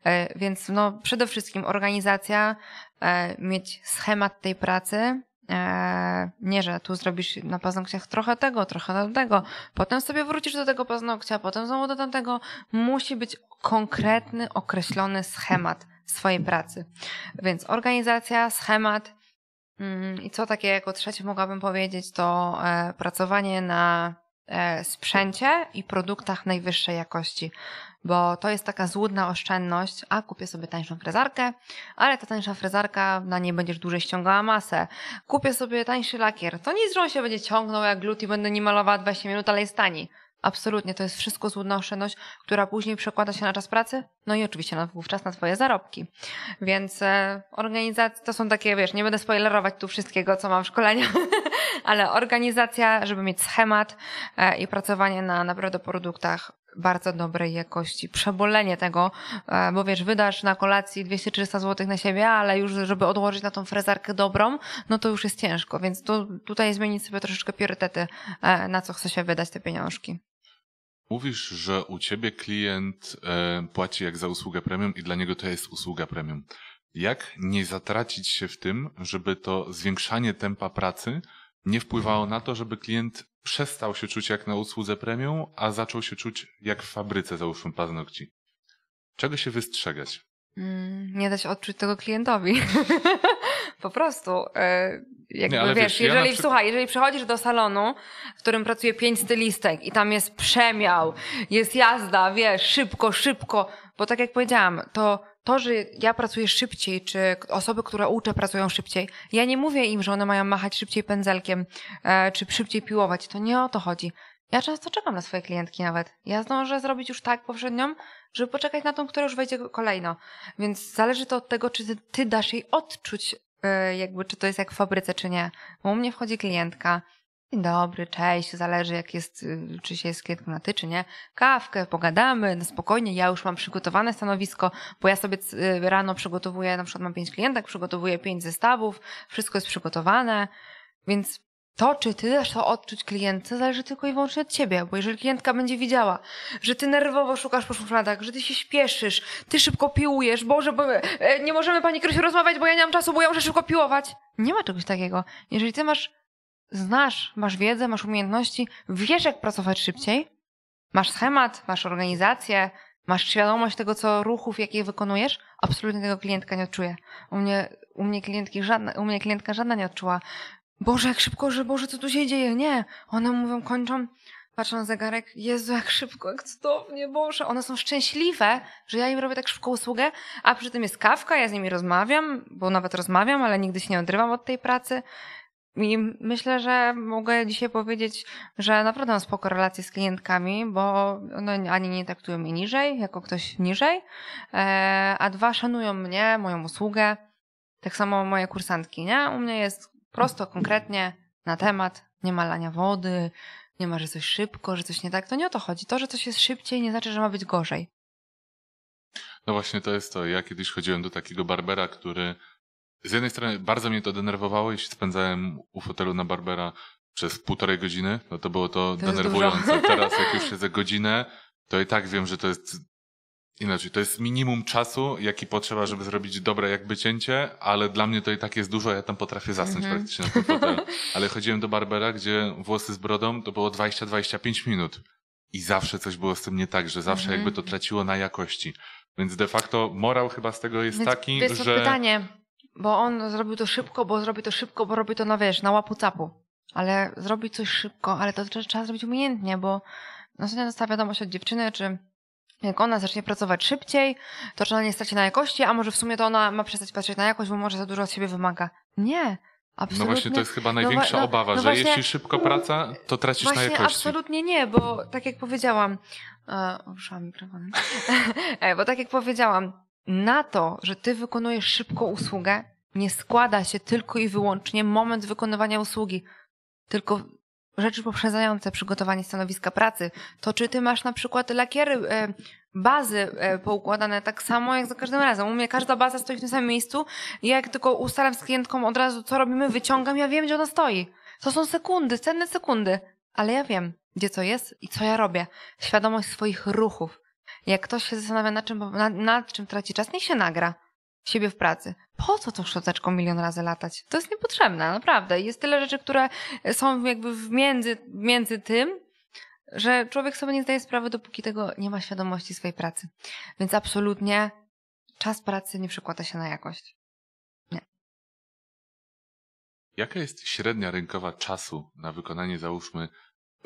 E, więc no przede wszystkim organizacja, e, mieć schemat tej pracy, E, nie, że tu zrobisz na paznokciach trochę tego, trochę tamtego, potem sobie wrócisz do tego paznokcia, potem znowu do tamtego. Musi być konkretny, określony schemat swojej pracy. Więc organizacja, schemat mm, i co takie jako trzecie mogłabym powiedzieć, to e, pracowanie na e, sprzęcie i produktach najwyższej jakości bo to jest taka złudna oszczędność, a kupię sobie tańszą frezarkę, ale ta tańsza frezarka, na niej będziesz dłużej ściągała masę. Kupię sobie tańszy lakier, to nic, że on się będzie ciągnął jak glut i będę nim malowała 20 minut, ale jest tani. Absolutnie, to jest wszystko złudna oszczędność, która później przekłada się na czas pracy, no i oczywiście na wówczas na twoje zarobki. Więc e, organizacja, to są takie, wiesz, nie będę spoilerować tu wszystkiego, co mam w szkoleniu, (laughs) ale organizacja, żeby mieć schemat e, i pracowanie na naprawdę produktach bardzo dobrej jakości. Przebolenie tego, e, bo wiesz, wydasz na kolacji 200-300 zł na siebie, ale już żeby odłożyć na tą frezarkę dobrą, no to już jest ciężko, więc tu, tutaj zmienić sobie troszeczkę priorytety, e, na co chce się wydać te pieniążki. Mówisz, że u ciebie klient e, płaci jak za usługę premium i dla niego to jest usługa premium. Jak nie zatracić się w tym, żeby to zwiększanie tempa pracy nie wpływało na to, żeby klient przestał się czuć jak na usłudze premium, a zaczął się czuć jak w fabryce, załóżmy, paznokci. Czego się wystrzegać? Mm, nie da się odczuć tego klientowi. (laughs) po prostu. E, jakby, nie, wiesz, wiesz jeżeli, słuchaj, jeżeli przychodzisz do salonu, w którym pracuje pięć stylistek i tam jest przemiał, jest jazda, wiesz, szybko, szybko, bo tak jak powiedziałam, to to, że ja pracuję szybciej, czy osoby, które uczę, pracują szybciej, ja nie mówię im, że one mają machać szybciej pędzelkiem, e, czy szybciej piłować. To nie o to chodzi. Ja często czekam na swoje klientki nawet. Ja zdążę zrobić już tak poprzednią, żeby poczekać na tą, która już wejdzie kolejno. Więc zależy to od tego, czy ty, ty dasz jej odczuć, e, jakby, czy to jest jak w fabryce, czy nie. Bo u mnie wchodzi klientka, Dzień dobry, cześć, zależy jak jest, y, czy się jest klientkonaty, czy nie. Kawkę, pogadamy, no spokojnie, ja już mam przygotowane stanowisko, bo ja sobie y, rano przygotowuję, na przykład mam pięć klientek, przygotowuję pięć zestawów, wszystko jest przygotowane, więc to, czy ty dasz to odczuć klientce, zależy tylko i wyłącznie od ciebie, bo jeżeli klientka będzie widziała, że ty nerwowo szukasz po szufladach, że ty się śpieszysz, ty szybko piłujesz, Boże, bo, e, nie możemy pani Krysiu rozmawiać, bo ja nie mam czasu, bo ja muszę szybko piłować. Nie ma czegoś takiego. Jeżeli ty masz znasz, masz wiedzę, masz umiejętności, wiesz jak pracować szybciej, masz schemat, masz organizację, masz świadomość tego, co ruchów, jakie wykonujesz, absolutnie tego klientka nie odczuje. U mnie, u mnie, klientki żadna, u mnie klientka żadna nie odczuła. Boże, jak szybko, że Boże, co tu się dzieje? Nie. One mówią, kończą, patrzą na zegarek, Jezu, jak szybko, jak cudownie, Boże. One są szczęśliwe, że ja im robię tak szybko usługę, a przy tym jest kawka, ja z nimi rozmawiam, bo nawet rozmawiam, ale nigdy się nie odrywam od tej pracy. I myślę, że mogę dzisiaj powiedzieć, że naprawdę mam spoko relacje z klientkami, bo one ani nie traktują mnie niżej, jako ktoś niżej, e, a dwa szanują mnie, moją usługę. Tak samo moje kursantki, nie? U mnie jest prosto, konkretnie, na temat, nie ma lania wody, nie ma, że coś szybko, że coś nie tak. To nie o to chodzi. To, że coś jest szybciej, nie znaczy, że ma być gorzej. No właśnie to jest to. Ja kiedyś chodziłem do takiego barbera, który z jednej strony bardzo mnie to denerwowało, jeśli spędzałem u fotelu na Barbera przez półtorej godziny, no to było to, to denerwujące. (laughs) Teraz jak już siedzę godzinę, to i tak wiem, że to jest inaczej, to jest minimum czasu, jaki potrzeba, żeby zrobić dobre jakby cięcie, ale dla mnie to i tak jest dużo, ja tam potrafię zasnąć mhm. praktycznie na ten fotel. (laughs) Ale chodziłem do Barbera, gdzie włosy z brodą to było 20-25 minut. I zawsze coś było z tym nie tak, że zawsze mhm. jakby to traciło na jakości. Więc de facto morał chyba z tego jest Więc taki, to jest że... pytanie bo on zrobił to szybko, bo zrobi to szybko, bo robi to na wiesz, na łapu capu. Ale zrobić coś szybko, ale to trzeba zrobić umiejętnie, bo na następnie dostała wiadomość od dziewczyny, czy jak ona zacznie pracować szybciej, to czy ona nie straci na jakości, a może w sumie to ona ma przestać patrzeć na jakość, bo może za dużo od siebie wymaga. Nie. Absolutnie. No właśnie to jest chyba no największa no, obawa, no, no że właśnie, jeśli szybko praca, to tracisz właśnie na jakości. Absolutnie nie, bo tak jak powiedziałam, e, ruszałam mikrofonem, (laughs) e, bo tak jak powiedziałam, na to, że ty wykonujesz szybko usługę, nie składa się tylko i wyłącznie moment wykonywania usługi, tylko rzeczy poprzedzające przygotowanie stanowiska pracy. To czy ty masz na przykład lakiery, e, bazy e, poukładane tak samo jak za każdym razem. U mnie każda baza stoi w tym samym miejscu. Ja jak tylko ustalam z klientką od razu co robimy, wyciągam, ja wiem gdzie ona stoi. To są sekundy, cenne sekundy. Ale ja wiem, gdzie co jest i co ja robię. Świadomość swoich ruchów. Jak ktoś się zastanawia, na czym, na, nad czym traci czas, niech się nagra siebie w pracy. Po co tą szczoteczką milion razy latać? To jest niepotrzebne, naprawdę. Jest tyle rzeczy, które są jakby w między, między tym, że człowiek sobie nie zdaje sprawy, dopóki tego nie ma świadomości swojej pracy. Więc absolutnie czas pracy nie przekłada się na jakość. Nie. Jaka jest średnia rynkowa czasu na wykonanie, załóżmy,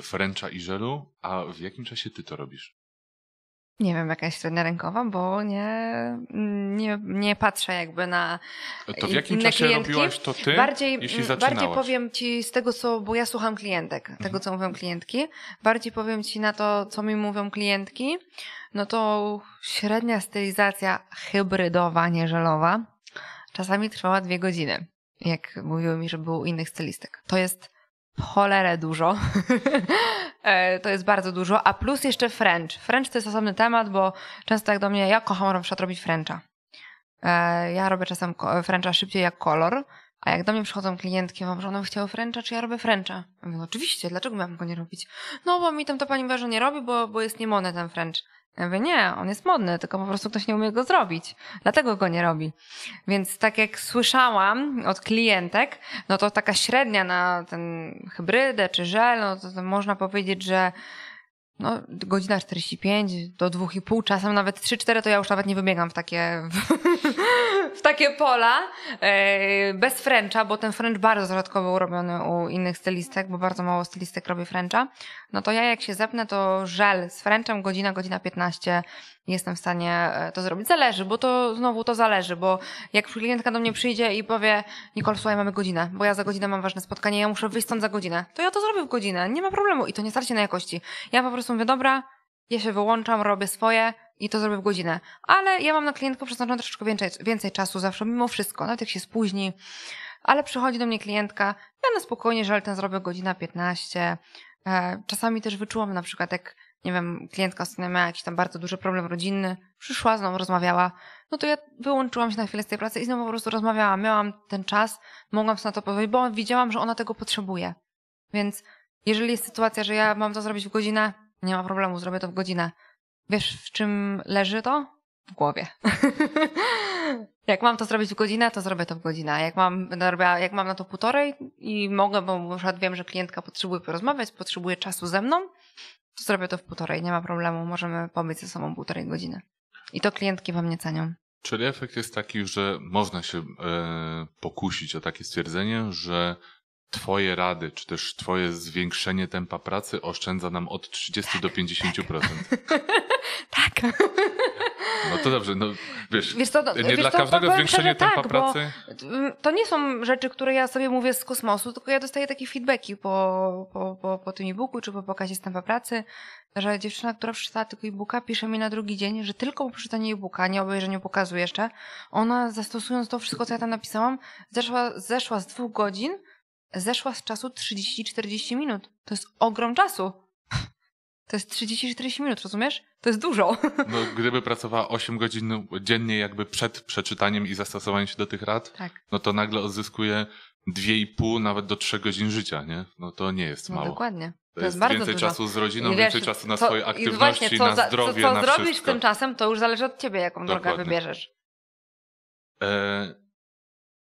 fręcza i żelu, a w jakim czasie ty to robisz? nie wiem, jakaś średnia rynkowa, bo nie, nie, nie patrzę jakby na. To w jakim czasie klientki. robiłaś to ty? Bardziej, jeśli mm, zaczynałaś? bardziej powiem ci z tego, co, bo ja słucham klientek, mhm. tego co mówią klientki. Bardziej powiem ci na to, co mi mówią klientki. No to średnia stylizacja hybrydowa, nie żelowa. czasami trwała dwie godziny, jak mówiły mi, że było innych stylistek. To jest cholerę dużo. (laughs) E, to jest bardzo dużo. A plus jeszcze French. French to jest osobny temat, bo często jak do mnie, ja kocham na przykład robić Frencha. E, ja robię czasem Frencha szybciej jak kolor. A jak do mnie przychodzą klientki, mam, że one chciały Frencha, czy ja robię Frencha? mówię, no oczywiście, dlaczego miałam go nie robić? No bo mi tam ta pani wie, że nie robi, bo, bo jest niemone ten French. Ja mówię, nie, on jest modny, tylko po prostu ktoś nie umie go zrobić. Dlatego go nie robi. Więc tak jak słyszałam od klientek, no to taka średnia na ten hybrydę czy żel, no to, to można powiedzieć, że no, godzina 45 do 2,5, czasem nawet 3-4 to ja już nawet nie wybiegam w takie (laughs) w takie pola e, bez fręcza, bo ten fręcz bardzo rzadko był robiony u innych stylistek, bo bardzo mało stylistek robi fręcza. No to ja jak się zepnę, to żel z fręczem godzina, godzina 15 jestem w stanie e, to zrobić. Zależy, bo to znowu to zależy, bo jak klientka do mnie przyjdzie i powie, Nicole, słuchaj, mamy godzinę, bo ja za godzinę mam ważne spotkanie, ja muszę wyjść stąd za godzinę, to ja to zrobię w godzinę, nie ma problemu i to nie starcie na jakości. Ja po prostu mówię, dobra, ja się wyłączam, robię swoje, i to zrobię w godzinę. Ale ja mam na klientkę przeznaczone troszeczkę więcej, więcej czasu zawsze, mimo wszystko, nawet jak się spóźni. Ale przychodzi do mnie klientka, ja na spokojnie, że ten zrobię godzina 15. E, czasami też wyczułam na przykład, jak nie wiem, klientka ostatnio miała jakiś tam bardzo duży problem rodzinny, przyszła, znowu rozmawiała, no to ja wyłączyłam się na chwilę z tej pracy i znowu po prostu rozmawiałam. Miałam ten czas, mogłam sobie na to powiedzieć, bo widziałam, że ona tego potrzebuje. Więc jeżeli jest sytuacja, że ja mam to zrobić w godzinę, nie ma problemu, zrobię to w godzinę. Wiesz, w czym leży to? W głowie. (laughs) jak mam to zrobić w godzinę, to zrobię to w godzinę. jak mam, robiła, jak mam na to półtorej i mogę, bo na przykład wiem, że klientka potrzebuje porozmawiać, potrzebuje czasu ze mną, to zrobię to w półtorej, nie ma problemu, możemy pobyć ze sobą półtorej godziny. I to klientki wam nie cenią. Czyli efekt jest taki, że można się e, pokusić o takie stwierdzenie, że Twoje rady, czy też Twoje zwiększenie tempa pracy oszczędza nam od 30 tak, do 50%. Tak. tak. No to dobrze, no wiesz, wiesz to, no, nie wiesz dla każdego zwiększenie tempa tak, pracy. To nie są rzeczy, które ja sobie mówię z kosmosu, tylko ja dostaję takie feedbacki po, po, po, po tym e-booku czy po pokazie z tempa pracy, że dziewczyna, która przeczytała tylko e-booka, pisze mi na drugi dzień, że tylko po przeczytaniu e-booka, nie obejrzeniu pokazu jeszcze, ona zastosując to wszystko, co ja tam napisałam, zeszła, zeszła z dwóch godzin zeszła z czasu 30-40 minut. To jest ogrom czasu. To jest 30-40 minut, rozumiesz? To jest dużo. No, (laughs) (laughs) gdyby pracowała 8 godzin dziennie jakby przed przeczytaniem i zastosowaniem się do tych rad, tak. no to nagle odzyskuje 2,5 nawet do 3 godzin życia, nie? No to nie jest no mało. No, dokładnie. To, to jest, jest więcej dużo. czasu z rodziną, wiesz, więcej czasu na to, swoje aktywności, właśnie, co, na zdrowie, co, co na zrobisz wszystko. tym czasem, to już zależy od ciebie, jaką Dokładnie. drogę wybierzesz. E,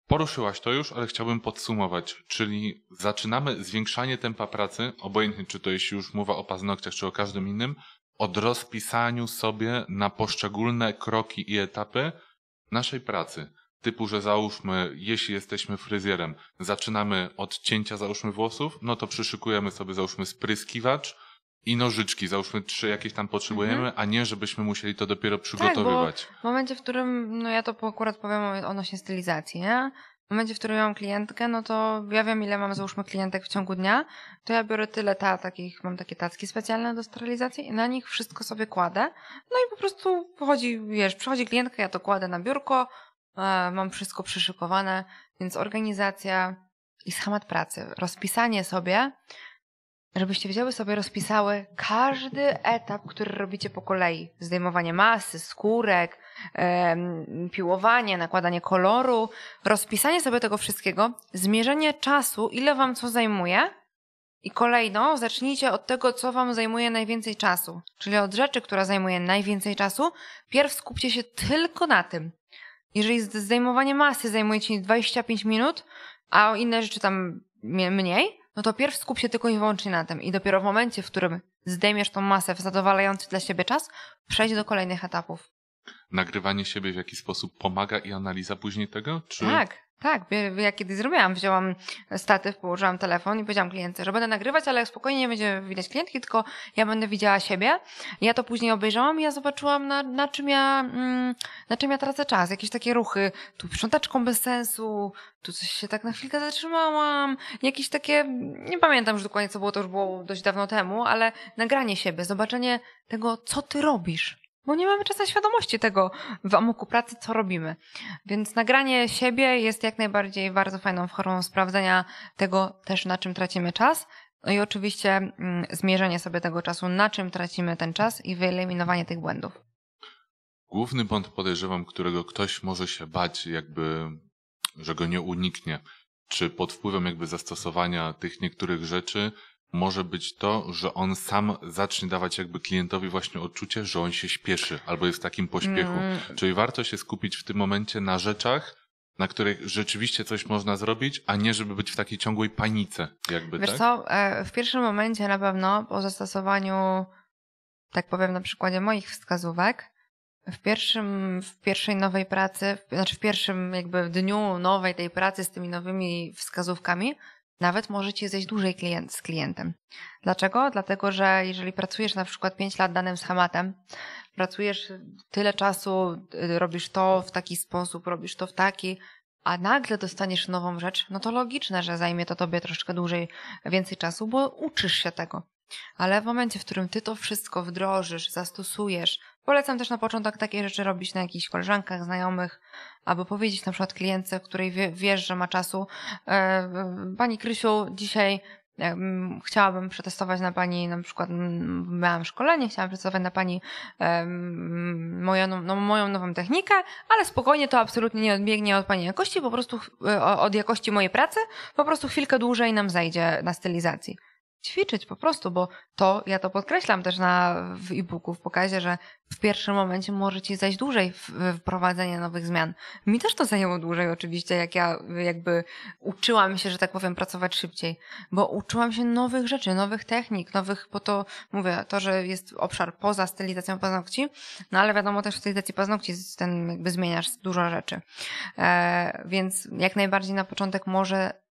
Poruszyłaś to już, ale chciałbym podsumować, czyli zaczynamy zwiększanie tempa pracy, obojętnie czy to jest już mowa o paznokciach, czy o każdym innym, od rozpisaniu sobie na poszczególne kroki i etapy naszej pracy. Typu, że załóżmy, jeśli jesteśmy fryzjerem, zaczynamy od cięcia, załóżmy, włosów, no to przyszykujemy sobie, załóżmy, spryskiwacz, i nożyczki, załóżmy trzy jakieś tam potrzebujemy, mhm. a nie żebyśmy musieli to dopiero tak, przygotowywać. Tak, w momencie, w którym, no ja to akurat powiem odnośnie stylizacji, nie? W momencie, w którym mam klientkę, no to ja wiem, ile mam załóżmy klientek w ciągu dnia, to ja biorę tyle ta, takich, mam takie tacki specjalne do sterylizacji i na nich wszystko sobie kładę. No i po prostu pochodzi, wiesz, przychodzi klientka, ja to kładę na biurko, e, mam wszystko przyszykowane, więc organizacja i schemat pracy, rozpisanie sobie, żebyście wzięły sobie, rozpisały każdy etap, który robicie po kolei. Zdejmowanie masy, skórek, piłowanie, nakładanie koloru, rozpisanie sobie tego wszystkiego, zmierzenie czasu, ile wam co zajmuje. I kolejno zacznijcie od tego, co wam zajmuje najwięcej czasu, czyli od rzeczy, która zajmuje najwięcej czasu. Pierw skupcie się tylko na tym. Jeżeli zdejmowanie masy zajmuje ci 25 minut, a inne rzeczy tam mniej, no to pierw skup się tylko i wyłącznie na tym i dopiero w momencie, w którym zdejmiesz tą masę w zadowalający dla siebie czas, przejdź do kolejnych etapów. Nagrywanie siebie w jakiś sposób pomaga i analiza później tego? Czy... Tak, tak, ja kiedy zrobiłam, wzięłam statyw, położyłam telefon i powiedziałam klientce, że będę nagrywać, ale spokojnie nie będzie widać klientki, tylko ja będę widziała siebie. Ja to później obejrzałam i ja zobaczyłam, na, na, czym ja, mm, na czym ja tracę czas. Jakieś takie ruchy, tu sprzątaczką bez sensu, tu coś się tak na chwilkę zatrzymałam, jakieś takie, nie pamiętam już dokładnie co było, to już było dość dawno temu, ale nagranie siebie, zobaczenie tego, co ty robisz bo nie mamy czasem świadomości tego w amoku pracy, co robimy. Więc nagranie siebie jest jak najbardziej bardzo fajną formą sprawdzenia tego też, na czym tracimy czas. No i oczywiście mm, zmierzenie sobie tego czasu, na czym tracimy ten czas i wyeliminowanie tych błędów. Główny błąd podejrzewam, którego ktoś może się bać, jakby, że go nie uniknie, czy pod wpływem jakby zastosowania tych niektórych rzeczy może być to, że on sam zacznie dawać jakby klientowi właśnie odczucie, że on się śpieszy albo jest w takim pośpiechu. Mm. Czyli warto się skupić w tym momencie na rzeczach, na których rzeczywiście coś można zrobić, a nie żeby być w takiej ciągłej panice. Jakby, Wiesz tak? co, e, w pierwszym momencie na pewno po zastosowaniu, tak powiem na przykładzie moich wskazówek, w, pierwszym, w pierwszej nowej pracy, znaczy w pierwszym jakby dniu nowej tej pracy z tymi nowymi wskazówkami, nawet możecie zejść dłużej klient, z klientem. Dlaczego? Dlatego, że jeżeli pracujesz na przykład 5 lat danym schematem, pracujesz tyle czasu, y, robisz to w taki sposób, robisz to w taki, a nagle dostaniesz nową rzecz, no to logiczne, że zajmie to tobie troszkę dłużej, więcej czasu, bo uczysz się tego. Ale w momencie, w którym ty to wszystko wdrożysz, zastosujesz, Polecam też na początek takie rzeczy robić na jakichś koleżankach, znajomych, albo powiedzieć na przykład klientce, której wiesz, że ma czasu. E, pani Krysiu, dzisiaj chciałabym przetestować na Pani, na przykład miałam szkolenie, chciałam przetestować na Pani moją, no, no, moją nową technikę, ale spokojnie to absolutnie nie odbiegnie od Pani jakości, po prostu e, od jakości mojej pracy, po prostu chwilkę dłużej nam zajdzie na stylizacji ćwiczyć po prostu, bo to, ja to podkreślam też na, w e-booku, w pokazie, że w pierwszym momencie może ci zajść dłużej wprowadzenie nowych zmian. Mi też to zajęło dłużej oczywiście, jak ja jakby uczyłam się, że tak powiem, pracować szybciej, bo uczyłam się nowych rzeczy, nowych technik, nowych, bo to mówię, to, że jest obszar poza stylizacją paznokci, no ale wiadomo też w stylizacji paznokci ten jakby zmieniasz dużo rzeczy. E, więc jak najbardziej na początek może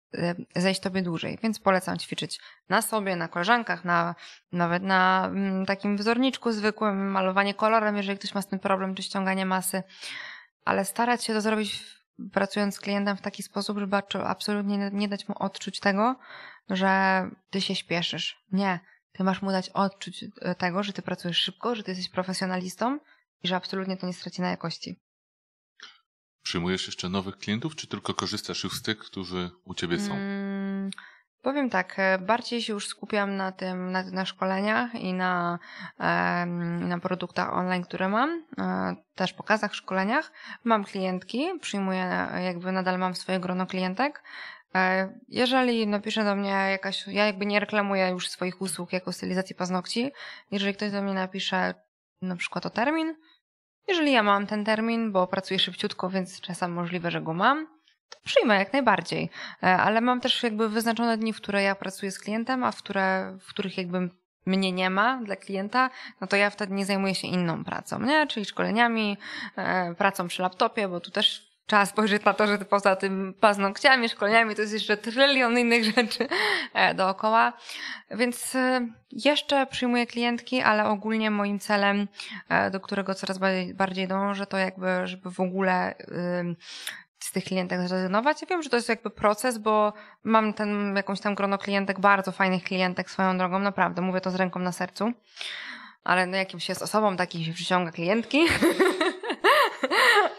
Y, zejść tobie dłużej. Więc polecam ćwiczyć na sobie, na koleżankach, na, nawet na mm, takim wzorniczku zwykłym, malowanie kolorem, jeżeli ktoś ma z tym problem, czy ściąganie masy. Ale starać się to zrobić pracując z klientem w taki sposób, żeby absolutnie nie dać mu odczuć tego, że ty się śpieszysz. Nie. Ty masz mu dać odczuć y, tego, że ty pracujesz szybko, że ty jesteś profesjonalistą i że absolutnie to nie straci na jakości. Przyjmujesz jeszcze nowych klientów, czy tylko korzystasz już z tych, którzy u ciebie są? Hmm, powiem tak, e, bardziej się już skupiam na tym, na, na szkoleniach i na, na produktach online, które mam, e, też pokazach, szkoleniach. Mam klientki, przyjmuję, jakby nadal mam swoje grono klientek. E, jeżeli napisze do mnie jakaś, ja jakby nie reklamuję już swoich usług jako stylizacji paznokci, jeżeli ktoś do mnie napisze na przykład o termin, jeżeli ja mam ten termin, bo pracuję szybciutko, więc czasem możliwe, że go mam, to przyjmę jak najbardziej. E, ale mam też jakby wyznaczone dni, w które ja pracuję z klientem, a w, które, w których jakby mnie nie ma dla klienta, no to ja wtedy nie zajmuję się inną pracą, nie? czyli szkoleniami, e, pracą przy laptopie, bo tu też Trzeba spojrzeć na to, że poza tym paznokciami, szkoleniami, to jest jeszcze trylion innych rzeczy e, dookoła. Więc e, jeszcze przyjmuję klientki, ale ogólnie moim celem, e, do którego coraz bardziej dążę, to jakby, żeby w ogóle z tych klientek zrezygnować. Ja wiem, że to jest jakby proces, bo mam ten, jakąś tam grono klientek, bardzo fajnych klientek swoją drogą, naprawdę, mówię to z ręką na sercu. Ale no, jakimś jest osobą, takim się przyciąga klientki. (laughs)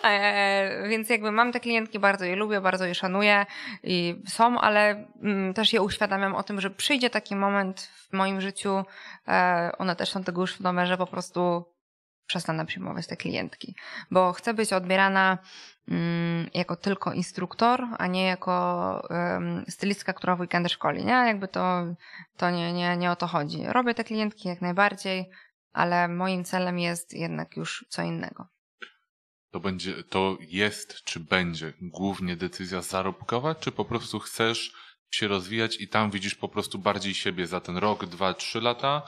E, więc jakby mam te klientki, bardzo je lubię, bardzo je szanuję i są, ale mm, też je uświadamiam o tym, że przyjdzie taki moment w moim życiu, e, one też są tego już domu, że po prostu przestanę przyjmować te klientki, bo chcę być odbierana mm, jako tylko instruktor, a nie jako stylistka, która w weekendy szkoli. Nie, jakby to, to nie, nie, nie o to chodzi. Robię te klientki jak najbardziej, ale moim celem jest jednak już co innego to będzie, to jest czy będzie głównie decyzja zarobkowa, czy po prostu chcesz się rozwijać i tam widzisz po prostu bardziej siebie za ten rok, dwa, trzy lata,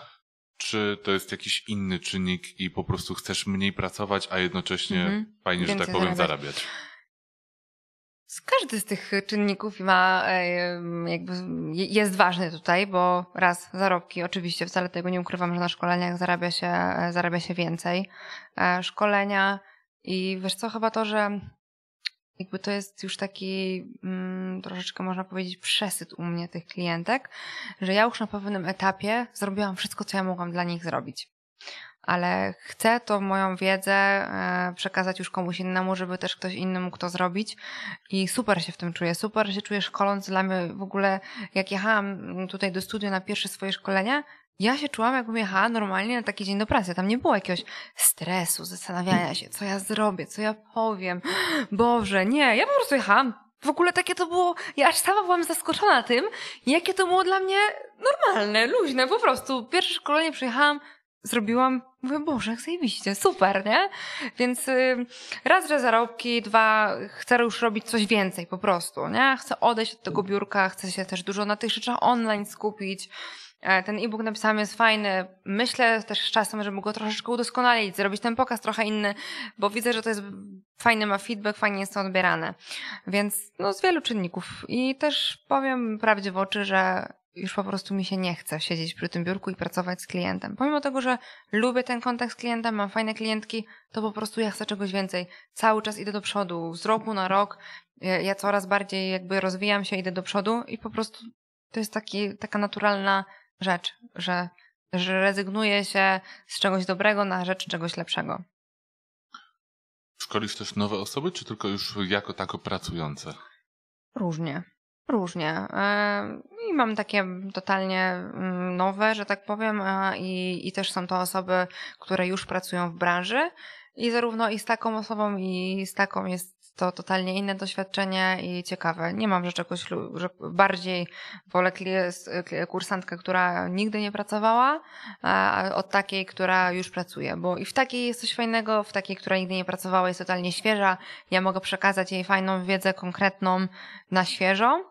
czy to jest jakiś inny czynnik i po prostu chcesz mniej pracować, a jednocześnie mhm. fajnie, Więcej że tak powiem, zarabiać. zarabiać. Z każdy z tych y, czynników ma, e, y, jakby jest ważny tutaj, bo raz zarobki, oczywiście wcale tego nie ukrywam, że na szkoleniach zarabia się, e, zarabia się więcej. E, szkolenia, i wiesz co, chyba to, że jakby to jest już taki mm, troszeczkę można powiedzieć przesyt u mnie tych klientek, że ja już na pewnym etapie zrobiłam wszystko, co ja mogłam dla nich zrobić. Ale chcę tą moją wiedzę e, przekazać już komuś innemu, żeby też ktoś inny mógł to zrobić. I super się w tym czuję. Super się czuję szkoląc. Dla mnie w ogóle, jak jechałam tutaj do studia na pierwsze swoje szkolenie, ja się czułam, jakbym jechała normalnie na taki dzień do pracy. Tam nie było jakiegoś stresu, zastanawiania się, co ja zrobię, co ja powiem. (gasps) Boże, nie, ja po prostu jechałam. W ogóle takie to było, ja aż sama byłam zaskoczona tym, jakie to było dla mnie normalne, luźne, po prostu. Pierwsze szkolenie przyjechałam, zrobiłam, mówię, Boże, jak zajebiście, super, nie? Więc raz, że zarobki, dwa, chcę już robić coś więcej po prostu, nie? Chcę odejść od tego biurka, chcę się też dużo na tych rzeczach online skupić. E, ten e-book napisałam jest fajny. Myślę też z czasem, żeby go troszeczkę udoskonalić, zrobić ten pokaz trochę inny, bo widzę, że to jest fajny ma feedback, fajnie jest to odbierane. Więc no, z wielu czynników. I też powiem prawdzie w oczy, że już po prostu mi się nie chce siedzieć przy tym biurku i pracować z klientem. Pomimo tego, że lubię ten kontakt z klientem, mam fajne klientki, to po prostu ja chcę czegoś więcej. Cały czas idę do przodu, z roku na rok. E, ja coraz bardziej jakby rozwijam się, idę do przodu i po prostu to jest taki, taka naturalna rzecz, że, że rezygnuje się z czegoś dobrego na rzecz czegoś lepszego. Szkolisz też nowe osoby, czy tylko już jako tako pracujące? Różnie. Różnie. E, I mam takie totalnie mm, nowe, że tak powiem, e, i, i też są to osoby, które już pracują w branży i zarówno i z taką osobą, i z taką jest to totalnie inne doświadczenie i ciekawe. Nie mam, że czegoś że bardziej wolę kursantkę, która nigdy nie pracowała, od takiej, która już pracuje, bo i w takiej jest coś fajnego, w takiej, która nigdy nie pracowała, jest totalnie świeża. Ja mogę przekazać jej fajną wiedzę konkretną na świeżo,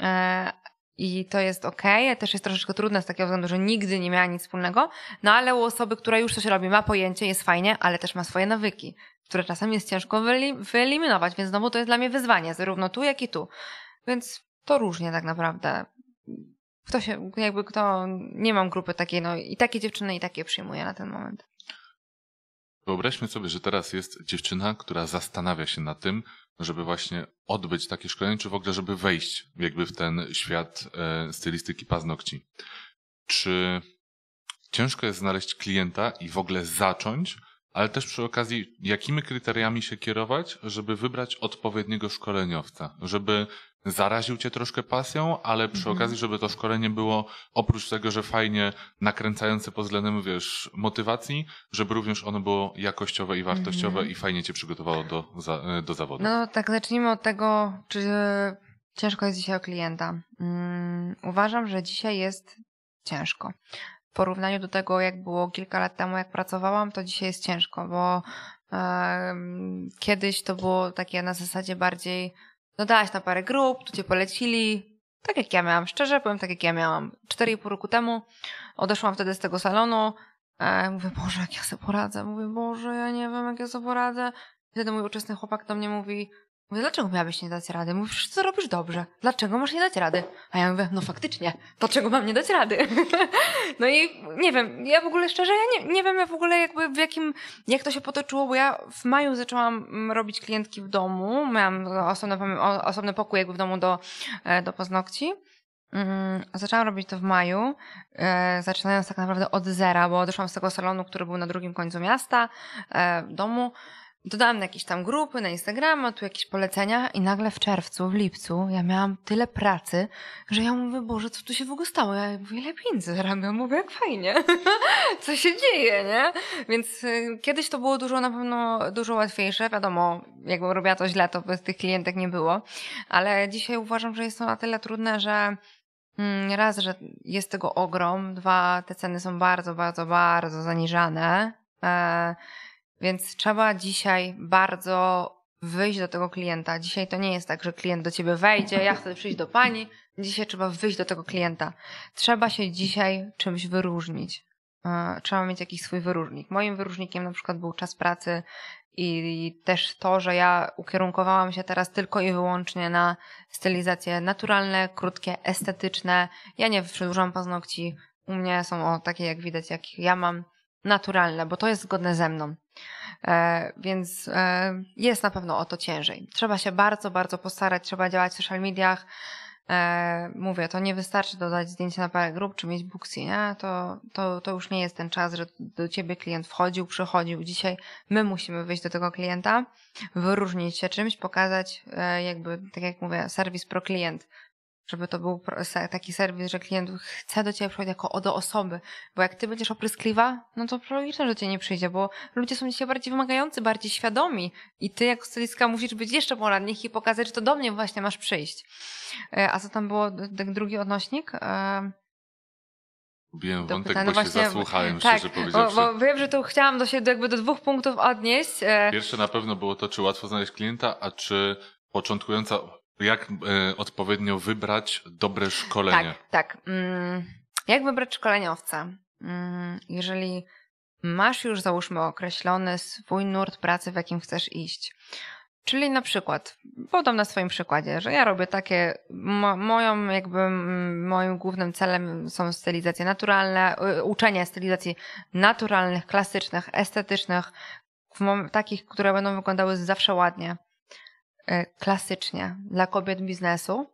e, i to jest okej. Okay. Też jest troszeczkę trudne z takiego względu, że nigdy nie miała nic wspólnego. No ale u osoby, która już coś robi, ma pojęcie, jest fajnie, ale też ma swoje nawyki, które czasem jest ciężko wyeliminować, więc znowu to jest dla mnie wyzwanie, zarówno tu, jak i tu. Więc to różnie tak naprawdę. Kto się, jakby kto, nie mam grupy takiej, no i takie dziewczyny, i takie przyjmuję na ten moment. Wyobraźmy sobie, że teraz jest dziewczyna, która zastanawia się na tym, żeby właśnie odbyć takie szkolenie, czy w ogóle, żeby wejść jakby w ten świat e, stylistyki paznokci. Czy ciężko jest znaleźć klienta i w ogóle zacząć, ale też przy okazji, jakimi kryteriami się kierować, żeby wybrać odpowiedniego szkoleniowca, żeby zaraził cię troszkę pasją, ale przy mhm. okazji, żeby to szkolenie było oprócz tego, że fajnie nakręcające pod względem, wiesz, motywacji, żeby również ono było jakościowe i wartościowe mhm. i fajnie cię przygotowało do, do zawodu. No tak, zacznijmy od tego, czy e, ciężko jest dzisiaj o klienta. Um, uważam, że dzisiaj jest ciężko. W porównaniu do tego, jak było kilka lat temu, jak pracowałam, to dzisiaj jest ciężko, bo um, kiedyś to było takie na zasadzie bardziej dodałaś no na parę grup, tu cię polecili. Tak jak ja miałam, szczerze powiem, tak jak ja miałam. 4,5 roku temu odeszłam wtedy z tego salonu. E, mówię, Boże, jak ja sobie poradzę. Mówię, Boże, ja nie wiem, jak ja sobie poradzę. I wtedy mój uczestny chłopak do mnie mówi, Mówię, dlaczego miałabyś nie dać rady? Mówisz, co robisz dobrze. Dlaczego masz nie dać rady? A ja mówię, no faktycznie, dlaczego mam nie dać rady? (laughs) no i nie wiem, ja w ogóle szczerze, ja nie, nie wiem ja w ogóle jakby w jakim, jak to się potoczyło, bo ja w maju zaczęłam mm, robić klientki w domu, miałam osobny, osobny pokój jakby w domu do, e, do paznokci. Mm, zaczęłam robić to w maju, e, zaczynając tak naprawdę od zera, bo doszłam z tego salonu, który był na drugim końcu miasta, e, domu. Dodałam na jakieś tam grupy, na Instagrama, tu jakieś polecenia i nagle w czerwcu, w lipcu ja miałam tyle pracy, że ja mówię, Boże, co tu się w ogóle stało? Ja mówię, ile pieniędzy zarabiam? Mówię, jak fajnie. (laughs) co się dzieje, nie? Więc y, kiedyś to było dużo, na pewno dużo łatwiejsze. Wiadomo, jakbym robiła to źle, to bez tych klientek nie było. Ale dzisiaj uważam, że jest to na tyle trudne, że mm, raz, że jest tego ogrom, dwa, te ceny są bardzo, bardzo, bardzo zaniżane. E, więc trzeba dzisiaj bardzo wyjść do tego klienta. Dzisiaj to nie jest tak, że klient do ciebie wejdzie, ja chcę przyjść do pani. Dzisiaj trzeba wyjść do tego klienta. Trzeba się dzisiaj czymś wyróżnić. E, trzeba mieć jakiś swój wyróżnik. Moim wyróżnikiem na przykład był czas pracy i też to, że ja ukierunkowałam się teraz tylko i wyłącznie na stylizacje naturalne, krótkie, estetyczne. Ja nie przedłużam paznokci. U mnie są o takie, jak widać, jak ja mam naturalne, bo to jest zgodne ze mną. E, więc e, jest na pewno o to ciężej. Trzeba się bardzo, bardzo postarać, trzeba działać w social mediach. E, mówię, to nie wystarczy dodać zdjęcia na parę grup czy mieć Booksy, nie? To, to, to już nie jest ten czas, że do ciebie klient wchodził, przychodził. Dzisiaj my musimy wyjść do tego klienta, wyróżnić się czymś, pokazać, e, jakby, tak jak mówię, serwis pro klient, żeby to był taki serwis, że klient chce do ciebie przyjść jako do osoby, bo jak ty będziesz opryskliwa, no to logiczne, że cię nie przyjdzie, bo ludzie są dzisiaj bardziej wymagający, bardziej świadomi i ty jako stylistka musisz być jeszcze ponad nich i pokazać, że to do mnie właśnie masz przyjść. E, a co tam było, drugi odnośnik? Wiem, e, wątek, pytań. bo no właśnie, się zasłuchałem, e, tak, szczerze Bo, bo wiem, że tu chciałam do siebie jakby do dwóch punktów odnieść. Pierwsze na pewno było to, czy łatwo znaleźć klienta, a czy początkująca jak y, odpowiednio wybrać dobre szkolenie? Tak, tak. Mm, jak wybrać szkoleniowca? Mm, jeżeli masz już, załóżmy, określony swój nurt pracy, w jakim chcesz iść. Czyli na przykład, podam na swoim przykładzie, że ja robię takie, moją jakby, mm, moim głównym celem są stylizacje naturalne, y, uczenie stylizacji naturalnych, klasycznych, estetycznych, takich, które będą wyglądały zawsze ładnie. E, klasycznie dla kobiet biznesu,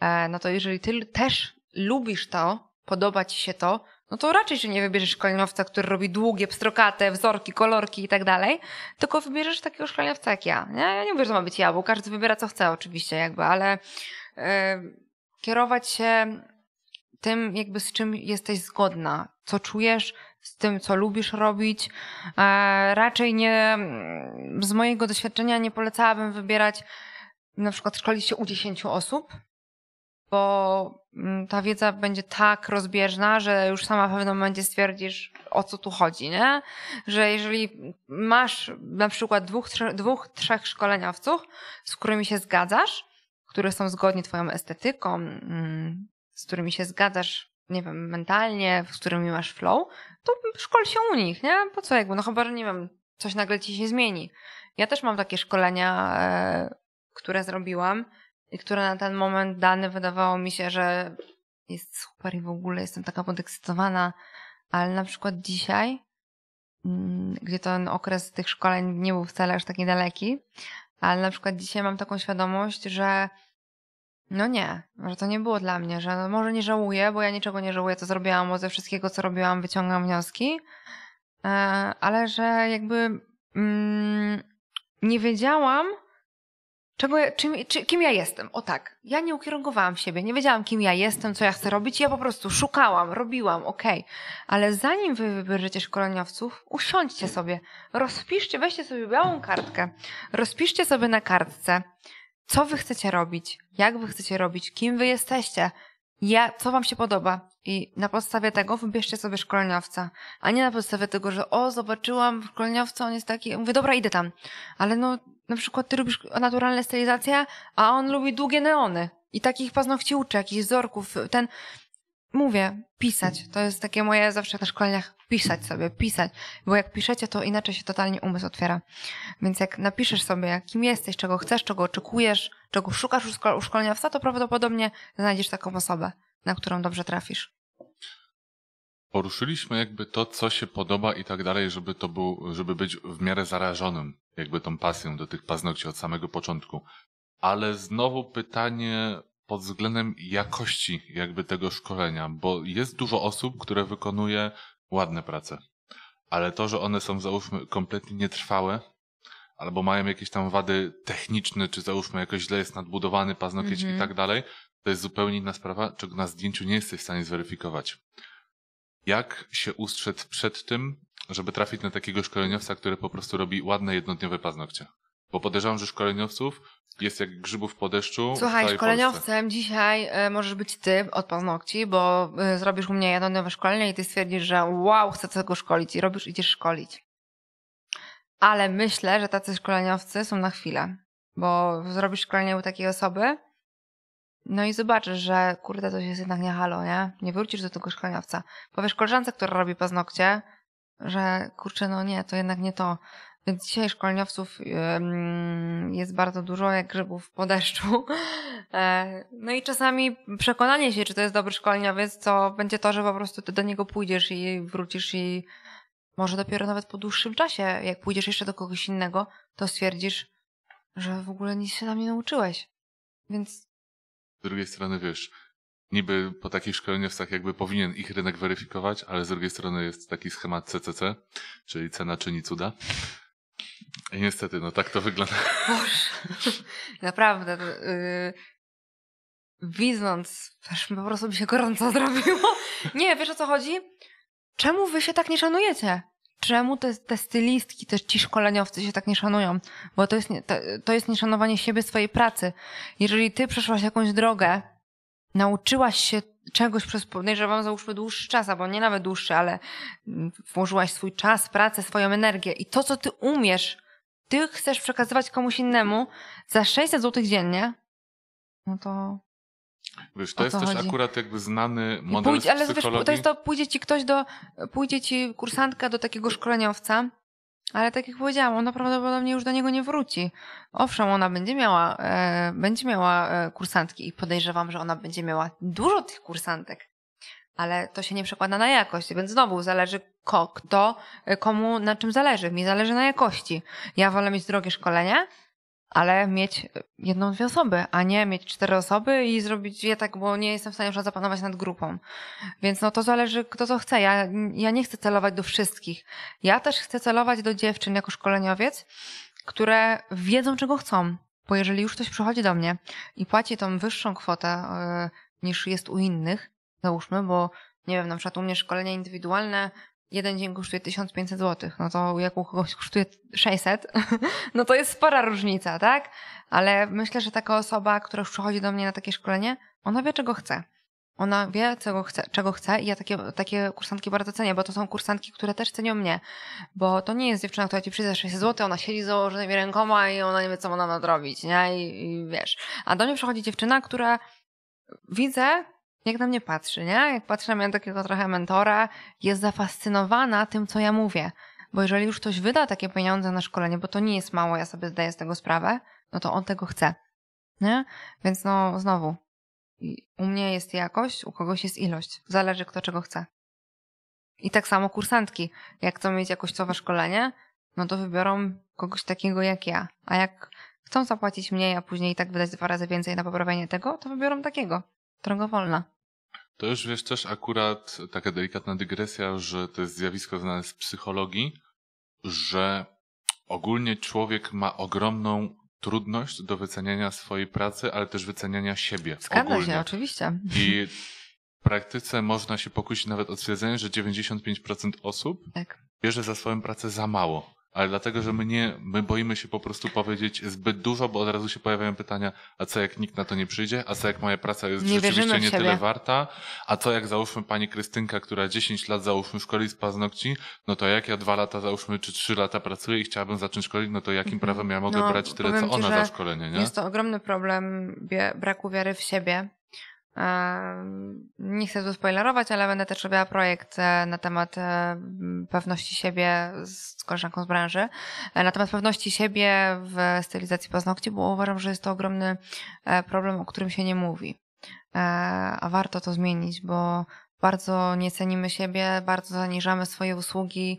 e, no to jeżeli ty też lubisz to, podoba ci się to, no to raczej się nie wybierzesz szkoleniowca, który robi długie pstrokate, wzorki, kolorki i tak dalej, tylko wybierzesz takiego szkoleniowca jak ja. Ja, ja nie mówię, że ma być ja, bo każdy wybiera co chce oczywiście jakby, ale yy, kierować się tym jakby z czym jesteś zgodna, co czujesz, z tym, co lubisz robić. E, raczej nie, mm, z mojego doświadczenia nie polecałabym wybierać na przykład szkolić się u 10 osób, bo mm, ta wiedza będzie tak rozbieżna, że już sama w pewnym momencie stwierdzisz, o co tu chodzi, nie? Że jeżeli masz na przykład dwóch, trzech, dwóch, trzech szkoleniowców, z którymi się zgadzasz, które są zgodnie twoją estetyką, mm, z którymi się zgadzasz nie wiem, mentalnie, z którymi masz flow, to szkol się u nich, nie? Po co jakby, no chyba, że nie wiem, coś nagle ci się zmieni. Ja też mam takie szkolenia, e, które zrobiłam i które na ten moment dany wydawało mi się, że jest super i w ogóle jestem taka podekscytowana, ale na przykład dzisiaj, mm, gdzie ten okres tych szkoleń nie był wcale aż taki daleki, ale na przykład dzisiaj mam taką świadomość, że no nie, że to nie było dla mnie, że no może nie żałuję, bo ja niczego nie żałuję, co zrobiłam, bo ze wszystkiego, co robiłam, wyciągam wnioski, e, ale że jakby mm, nie wiedziałam, czego, czym, czy, kim ja jestem. O tak, ja nie ukierunkowałam siebie, nie wiedziałam, kim ja jestem, co ja chcę robić, ja po prostu szukałam, robiłam, okej. Okay. Ale zanim wy wybierzecie szkoleniowców, usiądźcie sobie, rozpiszcie, weźcie sobie białą kartkę, rozpiszcie sobie na kartce, co wy chcecie robić, jak wy chcecie robić, kim wy jesteście, ja, co wam się podoba. I na podstawie tego wybierzcie sobie szkoleniowca, a nie na podstawie tego, że o, zobaczyłam szkoleniowca, on jest taki, mówię, dobra, idę tam. Ale no, na przykład ty lubisz naturalne stylizacje, a on lubi długie neony. I takich paznokci uczy, jakichś wzorków, ten, mówię, pisać. To jest takie moje zawsze na szkoleniach pisać sobie, pisać, bo jak piszecie, to inaczej się totalnie umysł otwiera. Więc jak napiszesz sobie, kim jesteś, czego chcesz, czego oczekujesz, czego szukasz u, szkole, u szkoleniowca, to prawdopodobnie znajdziesz taką osobę, na którą dobrze trafisz. Poruszyliśmy jakby to, co się podoba i tak dalej, żeby to był, żeby być w miarę zarażonym jakby tą pasją do tych paznokci od samego początku. Ale znowu pytanie pod względem jakości jakby tego szkolenia, bo jest dużo osób, które wykonuje ładne prace, ale to, że one są załóżmy kompletnie nietrwałe, albo mają jakieś tam wady techniczne, czy załóżmy jakoś źle jest nadbudowany paznokieć mm -hmm. i mhm. tak dalej, to jest zupełnie inna sprawa, czego na zdjęciu nie jesteś w stanie zweryfikować. Jak się ustrzec przed tym, żeby trafić na takiego szkoleniowca, który po prostu robi ładne jednodniowe paznokcie? Bo podejrzewam, że szkoleniowców jest jak grzybów po deszczu. Słuchaj, szkoleniowcem dzisiaj y, możesz być ty od paznokci, bo y, zrobisz u mnie jedno nowe szkolenie i ty stwierdzisz, że wow, chcę tego szkolić i robisz, idziesz szkolić. Ale myślę, że tacy szkoleniowcy są na chwilę, bo zrobisz szkolenie u takiej osoby, no i zobaczysz, że kurde, to jest jednak nie halo, nie? Nie wrócisz do tego szkoleniowca. Powiesz koleżance, która robi paznokcie, że kurczę, no nie, to jednak nie to. Dzisiaj szkoleniowców jest bardzo dużo, jak grzybów po deszczu. (laughs) E, no i czasami przekonanie się, czy to jest dobry szkoleniowiec, to będzie to, że po prostu ty do niego pójdziesz i wrócisz i może dopiero nawet po dłuższym czasie, jak pójdziesz jeszcze do kogoś innego, to stwierdzisz, że w ogóle nic się tam nie nauczyłeś. Więc. Z drugiej strony wiesz, niby po takich szkoleniowcach jakby powinien ich rynek weryfikować, ale z drugiej strony jest taki schemat CCC, czyli cena czyni cuda niestety, no tak to wygląda. Boże, (laughs) naprawdę. Yy, widząc, też po prostu mi się gorąco (laughs) zrobiło. Nie, wiesz o co chodzi? Czemu wy się tak nie szanujecie? Czemu te, te stylistki, też ci szkoleniowcy się tak nie szanują? Bo to jest, to, to jest nieszanowanie siebie, swojej pracy. Jeżeli ty przeszłaś jakąś drogę, nauczyłaś się czegoś przez, podejrzewam, załóżmy dłuższy czas, albo nie nawet dłuższy, ale mm, włożyłaś swój czas, pracę, swoją energię i to, co ty umiesz, ty chcesz przekazywać komuś innemu za 600 zł dziennie, no to Wiesz, to jest też akurat jakby znany model I pójdzie, ale wiesz, to jest to, pójdzie ci ktoś do, pójdzie ci kursantka do takiego szkoleniowca ale tak jak powiedziałam, ona prawdopodobnie już do niego nie wróci. Owszem, ona będzie miała, e, będzie miała e, kursantki i podejrzewam, że ona będzie miała dużo tych kursantek, ale to się nie przekłada na jakość, więc znowu zależy kto, e, komu na czym zależy. Mi zależy na jakości. Ja wolę mieć drogie szkolenie, ale mieć e, jedną, dwie osoby, a nie mieć cztery osoby i zrobić je tak, bo nie jestem w stanie już zapanować nad grupą. Więc no to zależy, kto co chce. Ja, ja nie chcę celować do wszystkich. Ja też chcę celować do dziewczyn jako szkoleniowiec, które wiedzą, czego chcą. Bo jeżeli już ktoś przychodzi do mnie i płaci tą wyższą kwotę yy, niż jest u innych, załóżmy, bo nie wiem, na przykład u mnie szkolenia indywidualne jeden dzień kosztuje 1500 zł, no to jak u kogoś kosztuje 600, (laughs) no to jest spora różnica, tak? Ale myślę, że taka osoba, która już przychodzi do mnie na takie szkolenie, ona wie, czego chce. Ona wie, czego chce, czego chce i ja takie, takie kursantki bardzo cenię, bo to są kursantki, które też cenią mnie. Bo to nie jest dziewczyna, która ci przyjdzie za 6 zł, ona siedzi z założonymi rękoma i ona nie wie, co ma nadrobić, nie? I, i wiesz. A do mnie przychodzi dziewczyna, która widzę, jak na mnie patrzy, nie? Jak patrzę na takiego trochę mentora, jest zafascynowana tym, co ja mówię. Bo jeżeli już ktoś wyda takie pieniądze na szkolenie, bo to nie jest mało, ja sobie zdaję z tego sprawę, no to on tego chce. Nie? Więc no znowu, u mnie jest jakość, u kogoś jest ilość. Zależy kto czego chce. I tak samo kursantki. Jak chcą mieć jakościowe szkolenie, no to wybiorą kogoś takiego jak ja. A jak chcą zapłacić mniej, a później i tak wydać dwa razy więcej na poprawienie tego, to wybiorą takiego drogą wolna. To już wiesz też akurat taka delikatna dygresja, że to jest zjawisko znane z psychologii, że ogólnie człowiek ma ogromną trudność do wyceniania swojej pracy, ale też wyceniania siebie. Zgadza się, oczywiście. I w praktyce można się pokusić nawet o stwierdzenie, że 95% osób tak. bierze za swoją pracę za mało ale dlatego, że my, nie, my boimy się po prostu powiedzieć zbyt dużo, bo od razu się pojawiają pytania, a co jak nikt na to nie przyjdzie, a co jak moja praca jest nie rzeczywiście nie tyle warta, a co jak załóżmy pani Krystynka, która 10 lat załóżmy szkoli z paznokci, no to jak ja dwa lata załóżmy czy trzy lata pracuję i chciałabym zacząć szkolić, no to jakim mhm. prawem ja mogę no, brać tyle, co ona ci, za szkolenie, nie? Jest to ogromny problem braku wiary w siebie nie chcę tu spoilerować, ale będę też robiła projekt e, na temat e, pewności siebie z koleżanką z branży. E, na temat pewności siebie w stylizacji paznokci, bo uważam, że jest to ogromny problem, o którym się nie mówi. A warto to zmienić, bo bardzo nie cenimy siebie, bardzo zaniżamy swoje usługi.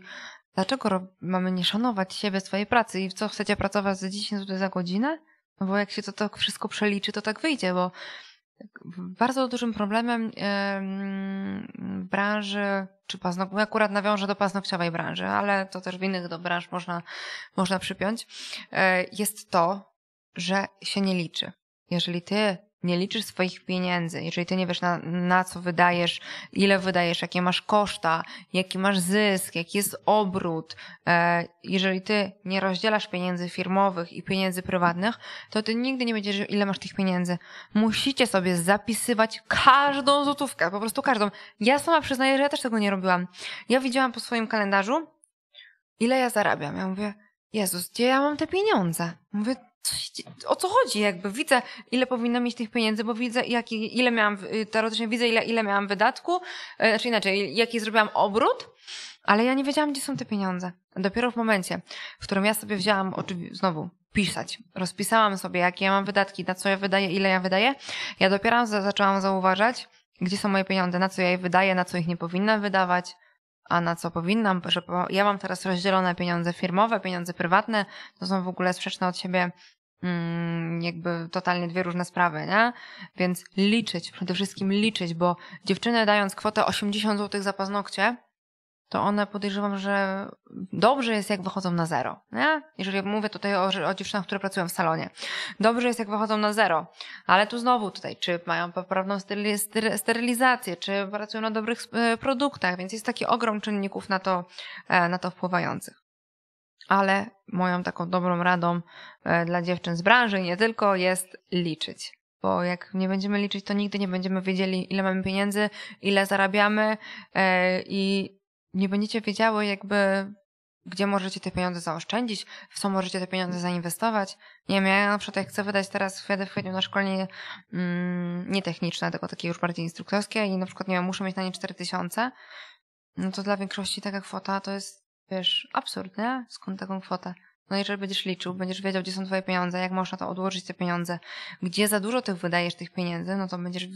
Dlaczego mamy nie szanować siebie, swojej pracy? I w co chcecie pracować za 10 zł za godzinę? No bo jak się to tak wszystko przeliczy, to tak wyjdzie, bo bardzo dużym problemem branży, czy paznok, no akurat nawiążę do paznokciowej branży, ale to też w innych do branż można, można przypiąć, e, jest to, że się nie liczy. Jeżeli ty nie liczysz swoich pieniędzy, jeżeli ty nie wiesz na, na co wydajesz, ile wydajesz, jakie masz koszta, jaki masz zysk, jaki jest obrót, e, jeżeli ty nie rozdzielasz pieniędzy firmowych i pieniędzy prywatnych, to ty nigdy nie będziesz ile masz tych pieniędzy. Musicie sobie zapisywać każdą złotówkę, po prostu każdą. Ja sama przyznaję, że ja też tego nie robiłam. Ja widziałam po swoim kalendarzu, ile ja zarabiam. Ja mówię, Jezus, gdzie ja mam te pieniądze? Mówię, o co chodzi jakby? Widzę, ile powinno mieć tych pieniędzy, bo widzę, jaki, ile miałam, y, teoretycznie widzę, ile, ile miałam wydatku, e, znaczy inaczej, jaki zrobiłam obrót, ale ja nie wiedziałam, gdzie są te pieniądze. Dopiero w momencie, w którym ja sobie wzięłam, oczywiście, znowu, pisać. Rozpisałam sobie, jakie ja mam wydatki, na co ja wydaję, ile ja wydaję. Ja dopiero zaczęłam zauważać, gdzie są moje pieniądze, na co ja je wydaję, na co ich nie powinna wydawać, a na co powinnam, że ja mam teraz rozdzielone pieniądze firmowe, pieniądze prywatne, to są w ogóle sprzeczne od siebie mm, jakby totalnie dwie różne sprawy, nie? Więc liczyć, przede wszystkim liczyć, bo dziewczyny dając kwotę 80 zł za paznokcie, to one podejrzewam, że dobrze jest, jak wychodzą na zero. Nie? Jeżeli mówię tutaj o, o dziewczynach, które pracują w salonie. Dobrze jest, jak wychodzą na zero, ale tu znowu tutaj, czy mają poprawną sterylizację, czy pracują na dobrych e, produktach, więc jest taki ogrom czynników na to, e, na to wpływających. Ale moją taką dobrą radą e, dla dziewczyn z branży nie tylko jest liczyć bo jak nie będziemy liczyć, to nigdy nie będziemy wiedzieli, ile mamy pieniędzy, ile zarabiamy i nie będziecie wiedziały jakby, gdzie możecie te pieniądze zaoszczędzić, w co możecie te pieniądze zainwestować. Nie wiem, ja na przykład jak chcę wydać teraz, jadę w kwietniu na szkolenie mm, nietechniczne, tylko takie już bardziej instruktorskie i na przykład, nie wiem, muszę mieć na nie 4000, no to dla większości taka kwota to jest, wiesz, absurd, nie? Skąd taką kwotę? No jeżeli będziesz liczył, będziesz wiedział, gdzie są twoje pieniądze, jak można to odłożyć te pieniądze, gdzie za dużo tych wydajesz tych pieniędzy, no to będziesz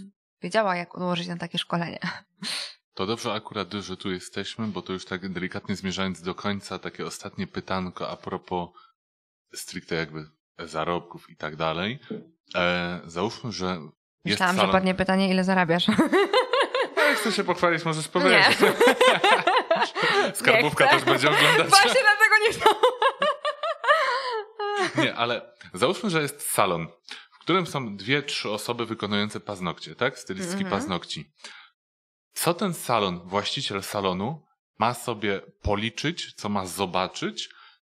wiedziała, jak odłożyć na takie szkolenie. (laughs) To dobrze akurat, że tu jesteśmy, bo to już tak delikatnie zmierzając do końca, takie ostatnie pytanko a propos stricte jakby zarobków i tak dalej. E, załóżmy, że. Myślałam, jest salon... że padnie pytanie, ile zarabiasz. No, jak się pochwalić, możesz powiedzieć. Nie. (laughs) Skarbówka nie też będzie oglądać. Właśnie dlatego nie chciałam. nie, ale załóżmy, że jest salon, w którym są dwie, trzy osoby wykonujące paznokcie, tak? Stylistki mm paznokci co ten salon, właściciel salonu ma sobie policzyć, co ma zobaczyć,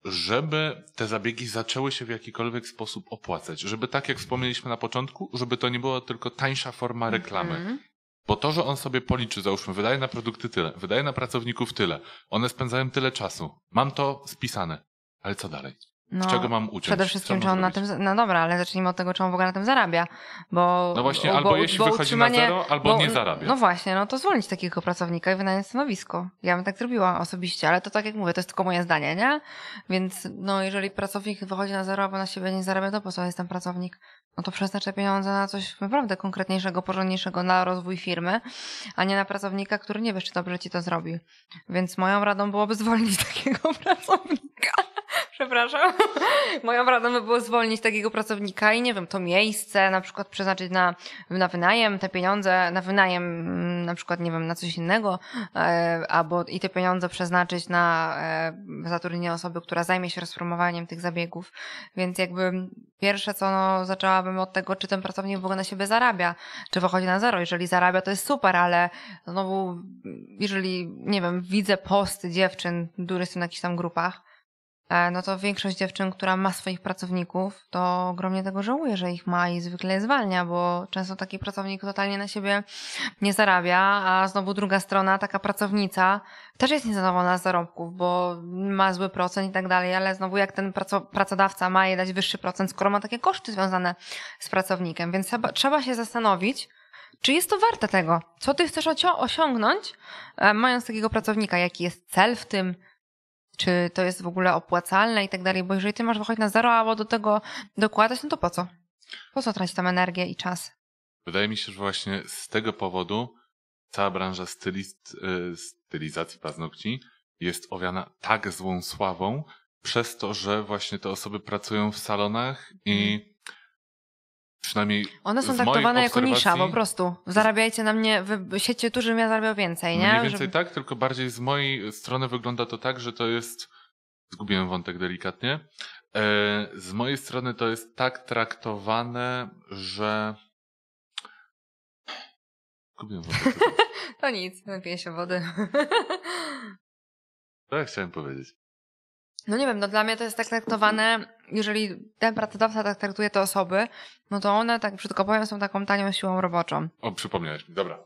żeby te zabiegi zaczęły się w jakikolwiek sposób opłacać. Żeby tak jak wspomnieliśmy na początku, żeby to nie była tylko tańsza forma mhm. reklamy. Mm -hmm. Bo to, że on sobie policzy, załóżmy, wydaje na produkty tyle, wydaje na pracowników tyle, one spędzają tyle czasu, mam to spisane, ale co dalej? No, z czego mam uczyć? Przede wszystkim, czy on na tym. No dobra, ale zacznijmy od tego, czy on w ogóle na tym zarabia. Bo, no właśnie, bo, albo jeśli bo wychodzi na zero, albo bo, nie zarabia. No właśnie, no to zwolnić takiego pracownika i wynająć stanowisko. Ja bym tak zrobiła osobiście, ale to tak jak mówię, to jest tylko moje zdanie, nie? Więc no, jeżeli pracownik wychodzi na zero, albo na siebie nie zarabia, to po co jest ten pracownik? No to przeznaczę pieniądze na coś naprawdę konkretniejszego, porządniejszego, na rozwój firmy, a nie na pracownika, który nie wiesz, czy dobrze ci to zrobi. Więc moją radą byłoby zwolnić (laughs) takiego pracownika przepraszam. (laughs) Moją radą by było zwolnić takiego pracownika i nie wiem, to miejsce na przykład przeznaczyć na, na wynajem, te pieniądze na wynajem mm, na przykład, nie wiem, na coś innego, e, albo i te pieniądze przeznaczyć na e, zatrudnienie osoby, która zajmie się rozpromowaniem tych zabiegów. Więc jakby pierwsze co, no, zaczęłabym od tego, czy ten pracownik w ogóle na siebie zarabia, czy wychodzi na zero. Jeżeli zarabia, to jest super, ale znowu, jeżeli, nie wiem, widzę posty dziewczyn, dury są na jakichś tam grupach, E, no to większość dziewczyn, która ma swoich pracowników, to ogromnie tego żałuje, że ich ma i zwykle je zwalnia, bo często taki pracownik totalnie na siebie nie zarabia, a znowu druga strona, taka pracownica też jest niezadowolona z zarobków, bo ma zły procent i tak dalej, ale znowu jak ten pracodawca ma je dać wyższy procent, skoro ma takie koszty związane z pracownikiem, więc trzeba się zastanowić, czy jest to warte tego? Co ty chcesz osiągnąć, e, mając takiego pracownika? Jaki jest cel w tym? czy to jest w ogóle opłacalne i tak dalej, bo jeżeli ty masz wychodzić na zero, albo do tego dokładać, no to po co? Po co tracić tam energię i czas? Wydaje mi się, że właśnie z tego powodu cała branża stylist, y, stylizacji paznokci jest owiana tak złą sławą, przez to, że właśnie te osoby pracują w salonach i mhm przynajmniej. One są traktowane jako nisza po prostu. Zarabiajcie na mnie, wy siecie tu, żebym ja zarabiał więcej, nie? Mniej więcej Żeby... tak, tylko bardziej z mojej strony wygląda to tak, że to jest. Zgubiłem wątek delikatnie. E, z mojej strony to jest tak traktowane, że. Zgubiłem wątek. (laughs) to nic, napiję się wody. to ja chciałem powiedzieć no nie wiem, no dla mnie to jest tak traktowane, jeżeli ten pracodawca tak traktuje te osoby, no to one, tak brzydko powiem, są taką tanią siłą roboczą. O, przypomniałeś mi, dobra.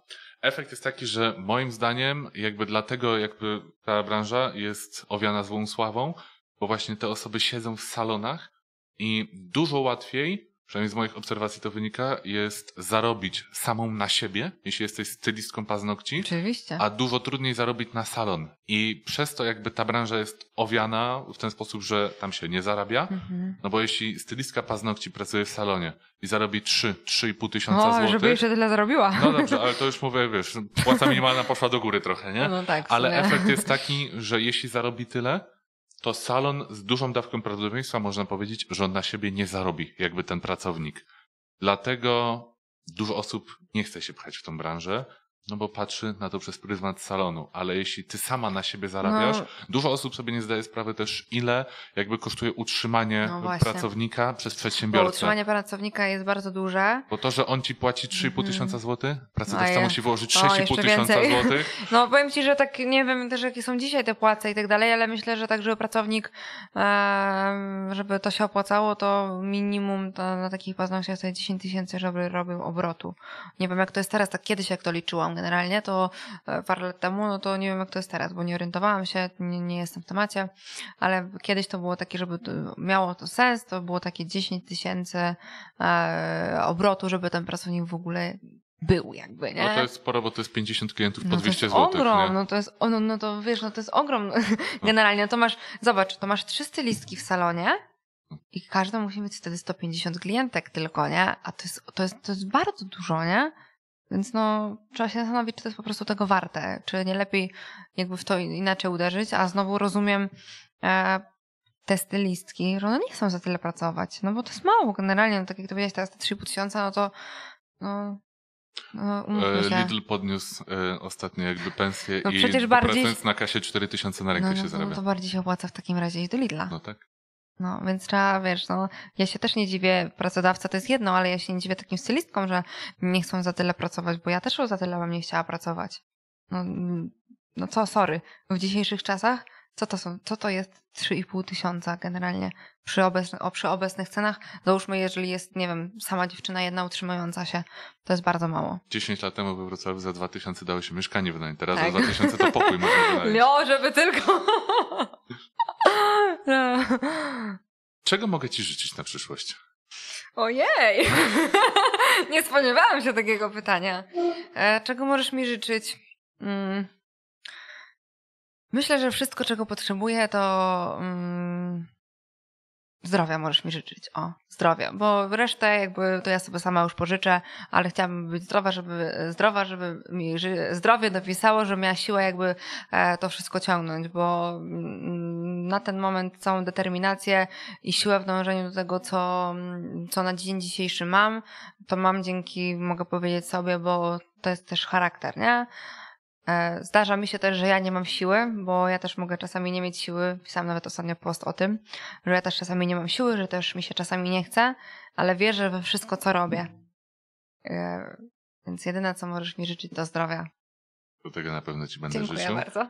Efekt jest taki, że moim zdaniem jakby dlatego jakby ta branża jest owiana złą sławą, bo właśnie te osoby siedzą w salonach i dużo łatwiej przynajmniej z moich obserwacji to wynika, jest zarobić samą na siebie, jeśli jesteś stylistką paznokci. Oczywiście. A dużo trudniej zarobić na salon. I przez to jakby ta branża jest owiana w ten sposób, że tam się nie zarabia. Mhm. No bo jeśli stylistka paznokci pracuje w salonie i zarobi 3, 3,5 tysiąca no, złotych. żeby jeszcze tyle zarobiła. No dobrze, ale to już mówię, wiesz, płaca minimalna poszła do góry trochę, nie? No tak. Ale efekt jest taki, że jeśli zarobi tyle, to salon z dużą dawką prawdopodobieństwa można powiedzieć, że on na siebie nie zarobi, jakby ten pracownik. Dlatego dużo osób nie chce się pchać w tą branżę, no bo patrzy na to przez pryzmat salonu, ale jeśli ty sama na siebie zarabiasz, no. dużo osób sobie nie zdaje sprawy też, ile jakby kosztuje utrzymanie no pracownika przez przedsiębiorcę. Bo utrzymanie pracownika jest bardzo duże. Bo to, że on ci płaci 3,5 mm. tysiąca złotych, pracodawca no musi włożyć 6,5 tysiąca złotych. (laughs) No powiem ci, że tak nie wiem też jakie są dzisiaj te płace i tak dalej, ale myślę, że tak, żeby pracownik, żeby to się opłacało, to minimum to na takich paznokciach to jest 10 tysięcy, żeby robił obrotu. Nie wiem jak to jest teraz, tak kiedyś jak to liczyłam generalnie, to e, parę lat temu, no to nie wiem jak to jest teraz, bo nie orientowałam się, nie, nie jestem w temacie, ale kiedyś to było takie, żeby miało to sens, to było takie 10 tysięcy e, obrotu, żeby ten pracownik w ogóle był jakby, nie? No to jest sporo, bo to jest 50 klientów po no 200 zł. Ogrom, no to jest no, no to wiesz, no to jest ogrom. (laughs) Generalnie to masz, zobacz, to masz 300 listki w salonie i każda musi mieć wtedy 150 klientek tylko, nie? A to jest, to jest, to jest bardzo dużo, nie? Więc no, trzeba się zastanowić, czy to jest po prostu tego warte, czy nie lepiej jakby w to inaczej uderzyć, a znowu rozumiem e, te stylistki, że one nie chcą za tyle pracować, no bo to jest mało generalnie, no tak jak to powiedziałeś teraz, te 3,5 tysiąca, no to no, no, e, Lidl podniósł e, ostatnio jakby pensję no i przecież bardziej... na kasie 4000 na rękę no, no, się no, no zarabia. No to bardziej się opłaca w takim razie iść do Lidla. No tak. No, więc trzeba, wiesz, no, ja się też nie dziwię, pracodawca to jest jedno, ale ja się nie dziwię takim stylistkom, że nie chcą za tyle pracować, bo ja też za tyle bym nie chciała pracować. No, no co, sorry, w dzisiejszych czasach, co to są, co to jest 3,5 tysiąca generalnie przy, obecnych, o, przy obecnych cenach? Załóżmy, jeżeli jest, nie wiem, sama dziewczyna jedna utrzymująca się, to jest bardzo mało. 10 lat temu we Wrocławiu za tysiące dało się mieszkanie wynająć, teraz tak. za tysiące to pokój można wynająć. No, (laughs) żeby tylko... (laughs) Czego mogę ci życzyć na przyszłość? Ojej! (laughs) Nie spodziewałam się takiego pytania. E, czego możesz mi życzyć? Mm. Myślę, że wszystko, czego potrzebuję, to mm, Zdrowia możesz mi życzyć, o, zdrowia, bo resztę jakby to ja sobie sama już pożyczę, ale chciałabym być zdrowa, żeby, zdrowa, żeby mi zdrowie dopisało, że miała siłę jakby e, to wszystko ciągnąć, bo mm, na ten moment całą determinację i siłę w dążeniu do tego, co, mm, co na dzień dzisiejszy mam, to mam dzięki, mogę powiedzieć sobie, bo to jest też charakter, nie? E, zdarza mi się też, że ja nie mam siły, bo ja też mogę czasami nie mieć siły. Pisałam nawet ostatnio post o tym, że ja też czasami nie mam siły, że też mi się czasami nie chce, ale wierzę we wszystko, co robię. E, więc jedyne, co możesz mi życzyć, to zdrowia. Do tego na pewno ci będę Dziękuję bardzo.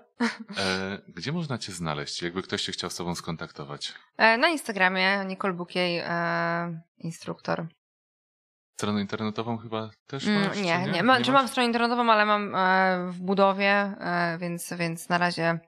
E, gdzie można cię znaleźć? Jakby ktoś się chciał z tobą skontaktować? na Instagramie Nicole Bukiej, instruktor Stronę internetową chyba też mm, masz? nie, nie. nie? Ma, nie czy mam stronę internetową, ale mam e, w budowie, e, więc, więc na razie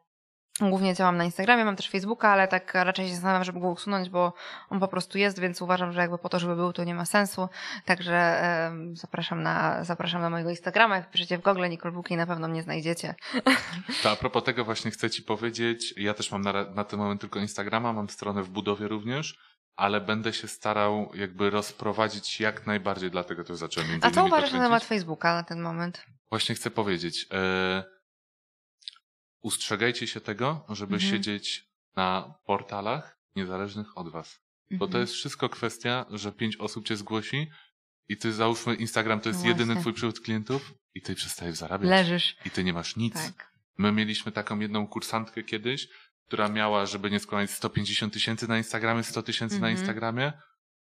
głównie działam na Instagramie, mam też Facebooka, ale tak raczej się zastanawiam, żeby go usunąć, bo on po prostu jest, więc uważam, że jakby po to, żeby był, to nie ma sensu. Także e, zapraszam, na, zapraszam na mojego Instagrama. Jak piszecie w Google Nicole Buki, na pewno mnie znajdziecie. (laughs) To a propos tego właśnie chcę Ci powiedzieć, ja też mam na, na ten moment tylko Instagrama, mam stronę w budowie również ale będę się starał jakby rozprowadzić jak najbardziej, dlatego też zacząłem A co uważasz na temat Facebooka na ten moment? Właśnie chcę powiedzieć, e, ustrzegajcie się tego, żeby mhm. siedzieć na portalach niezależnych od was. Mhm. Bo to mhm. jest wszystko kwestia, że pięć osób cię zgłosi i ty załóżmy Instagram to jest no Właśnie. jedyny twój przychód klientów i ty przestajesz zarabiać. Leżysz. I ty nie masz nic. Tak. My mieliśmy taką jedną kursantkę kiedyś, która miała, żeby nie skłamać, 150 tysięcy na Instagramie, 100 tysięcy mm -hmm. na mhm. Instagramie,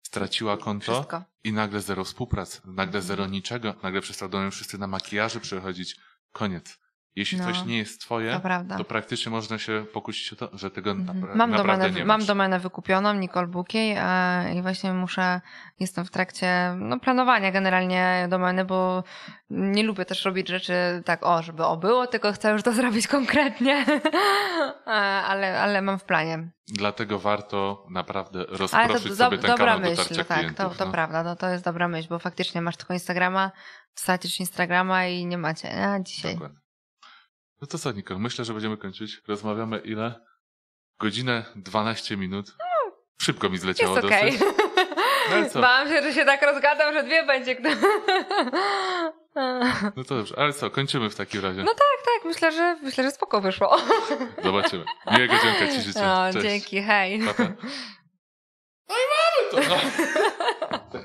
straciła konto Wszystko. i nagle zero współprac, nagle mm -hmm. zero niczego, nagle przestał do mnie wszyscy na makijaży przychodzić. Koniec. Jeśli no, coś nie jest twoje, to, to, praktycznie można się pokusić o to, że tego mhm. napra- mam naprawdę domenę, nie masz. Mam domenę wykupioną, Nicole Bukiej i właśnie muszę, jestem w trakcie no, planowania generalnie domeny, bo nie lubię też robić rzeczy tak, o, żeby o było, tylko chcę już to (laughs) zrobić konkretnie, (laughs) ale, ale mam w planie. Dlatego warto naprawdę rozproszyć do, sobie ten dobra kanał myśl, dotarcia no tak, klientów, to, to no. prawda, no to jest dobra myśl, bo faktycznie masz tylko Instagrama, wsadzisz Instagrama i nie macie, a dzisiaj. Dokładnie. No to co, Niko, myślę, że będziemy kończyć. Rozmawiamy ile? Godzinę 12 minut. Szybko mi zleciało Jest okay. dosyć. (laughs) No co? Bałam się, że się tak rozgadam, że dwie będzie. No to dobrze, ale co, kończymy w takim razie. No tak, tak, myślę, że myślę, że spoko wyszło. (laughs) Zobaczymy. Miłego dzięka ci życzę. No, dzięki, hej. Pa, pa. No i mamy to! No. (laughs)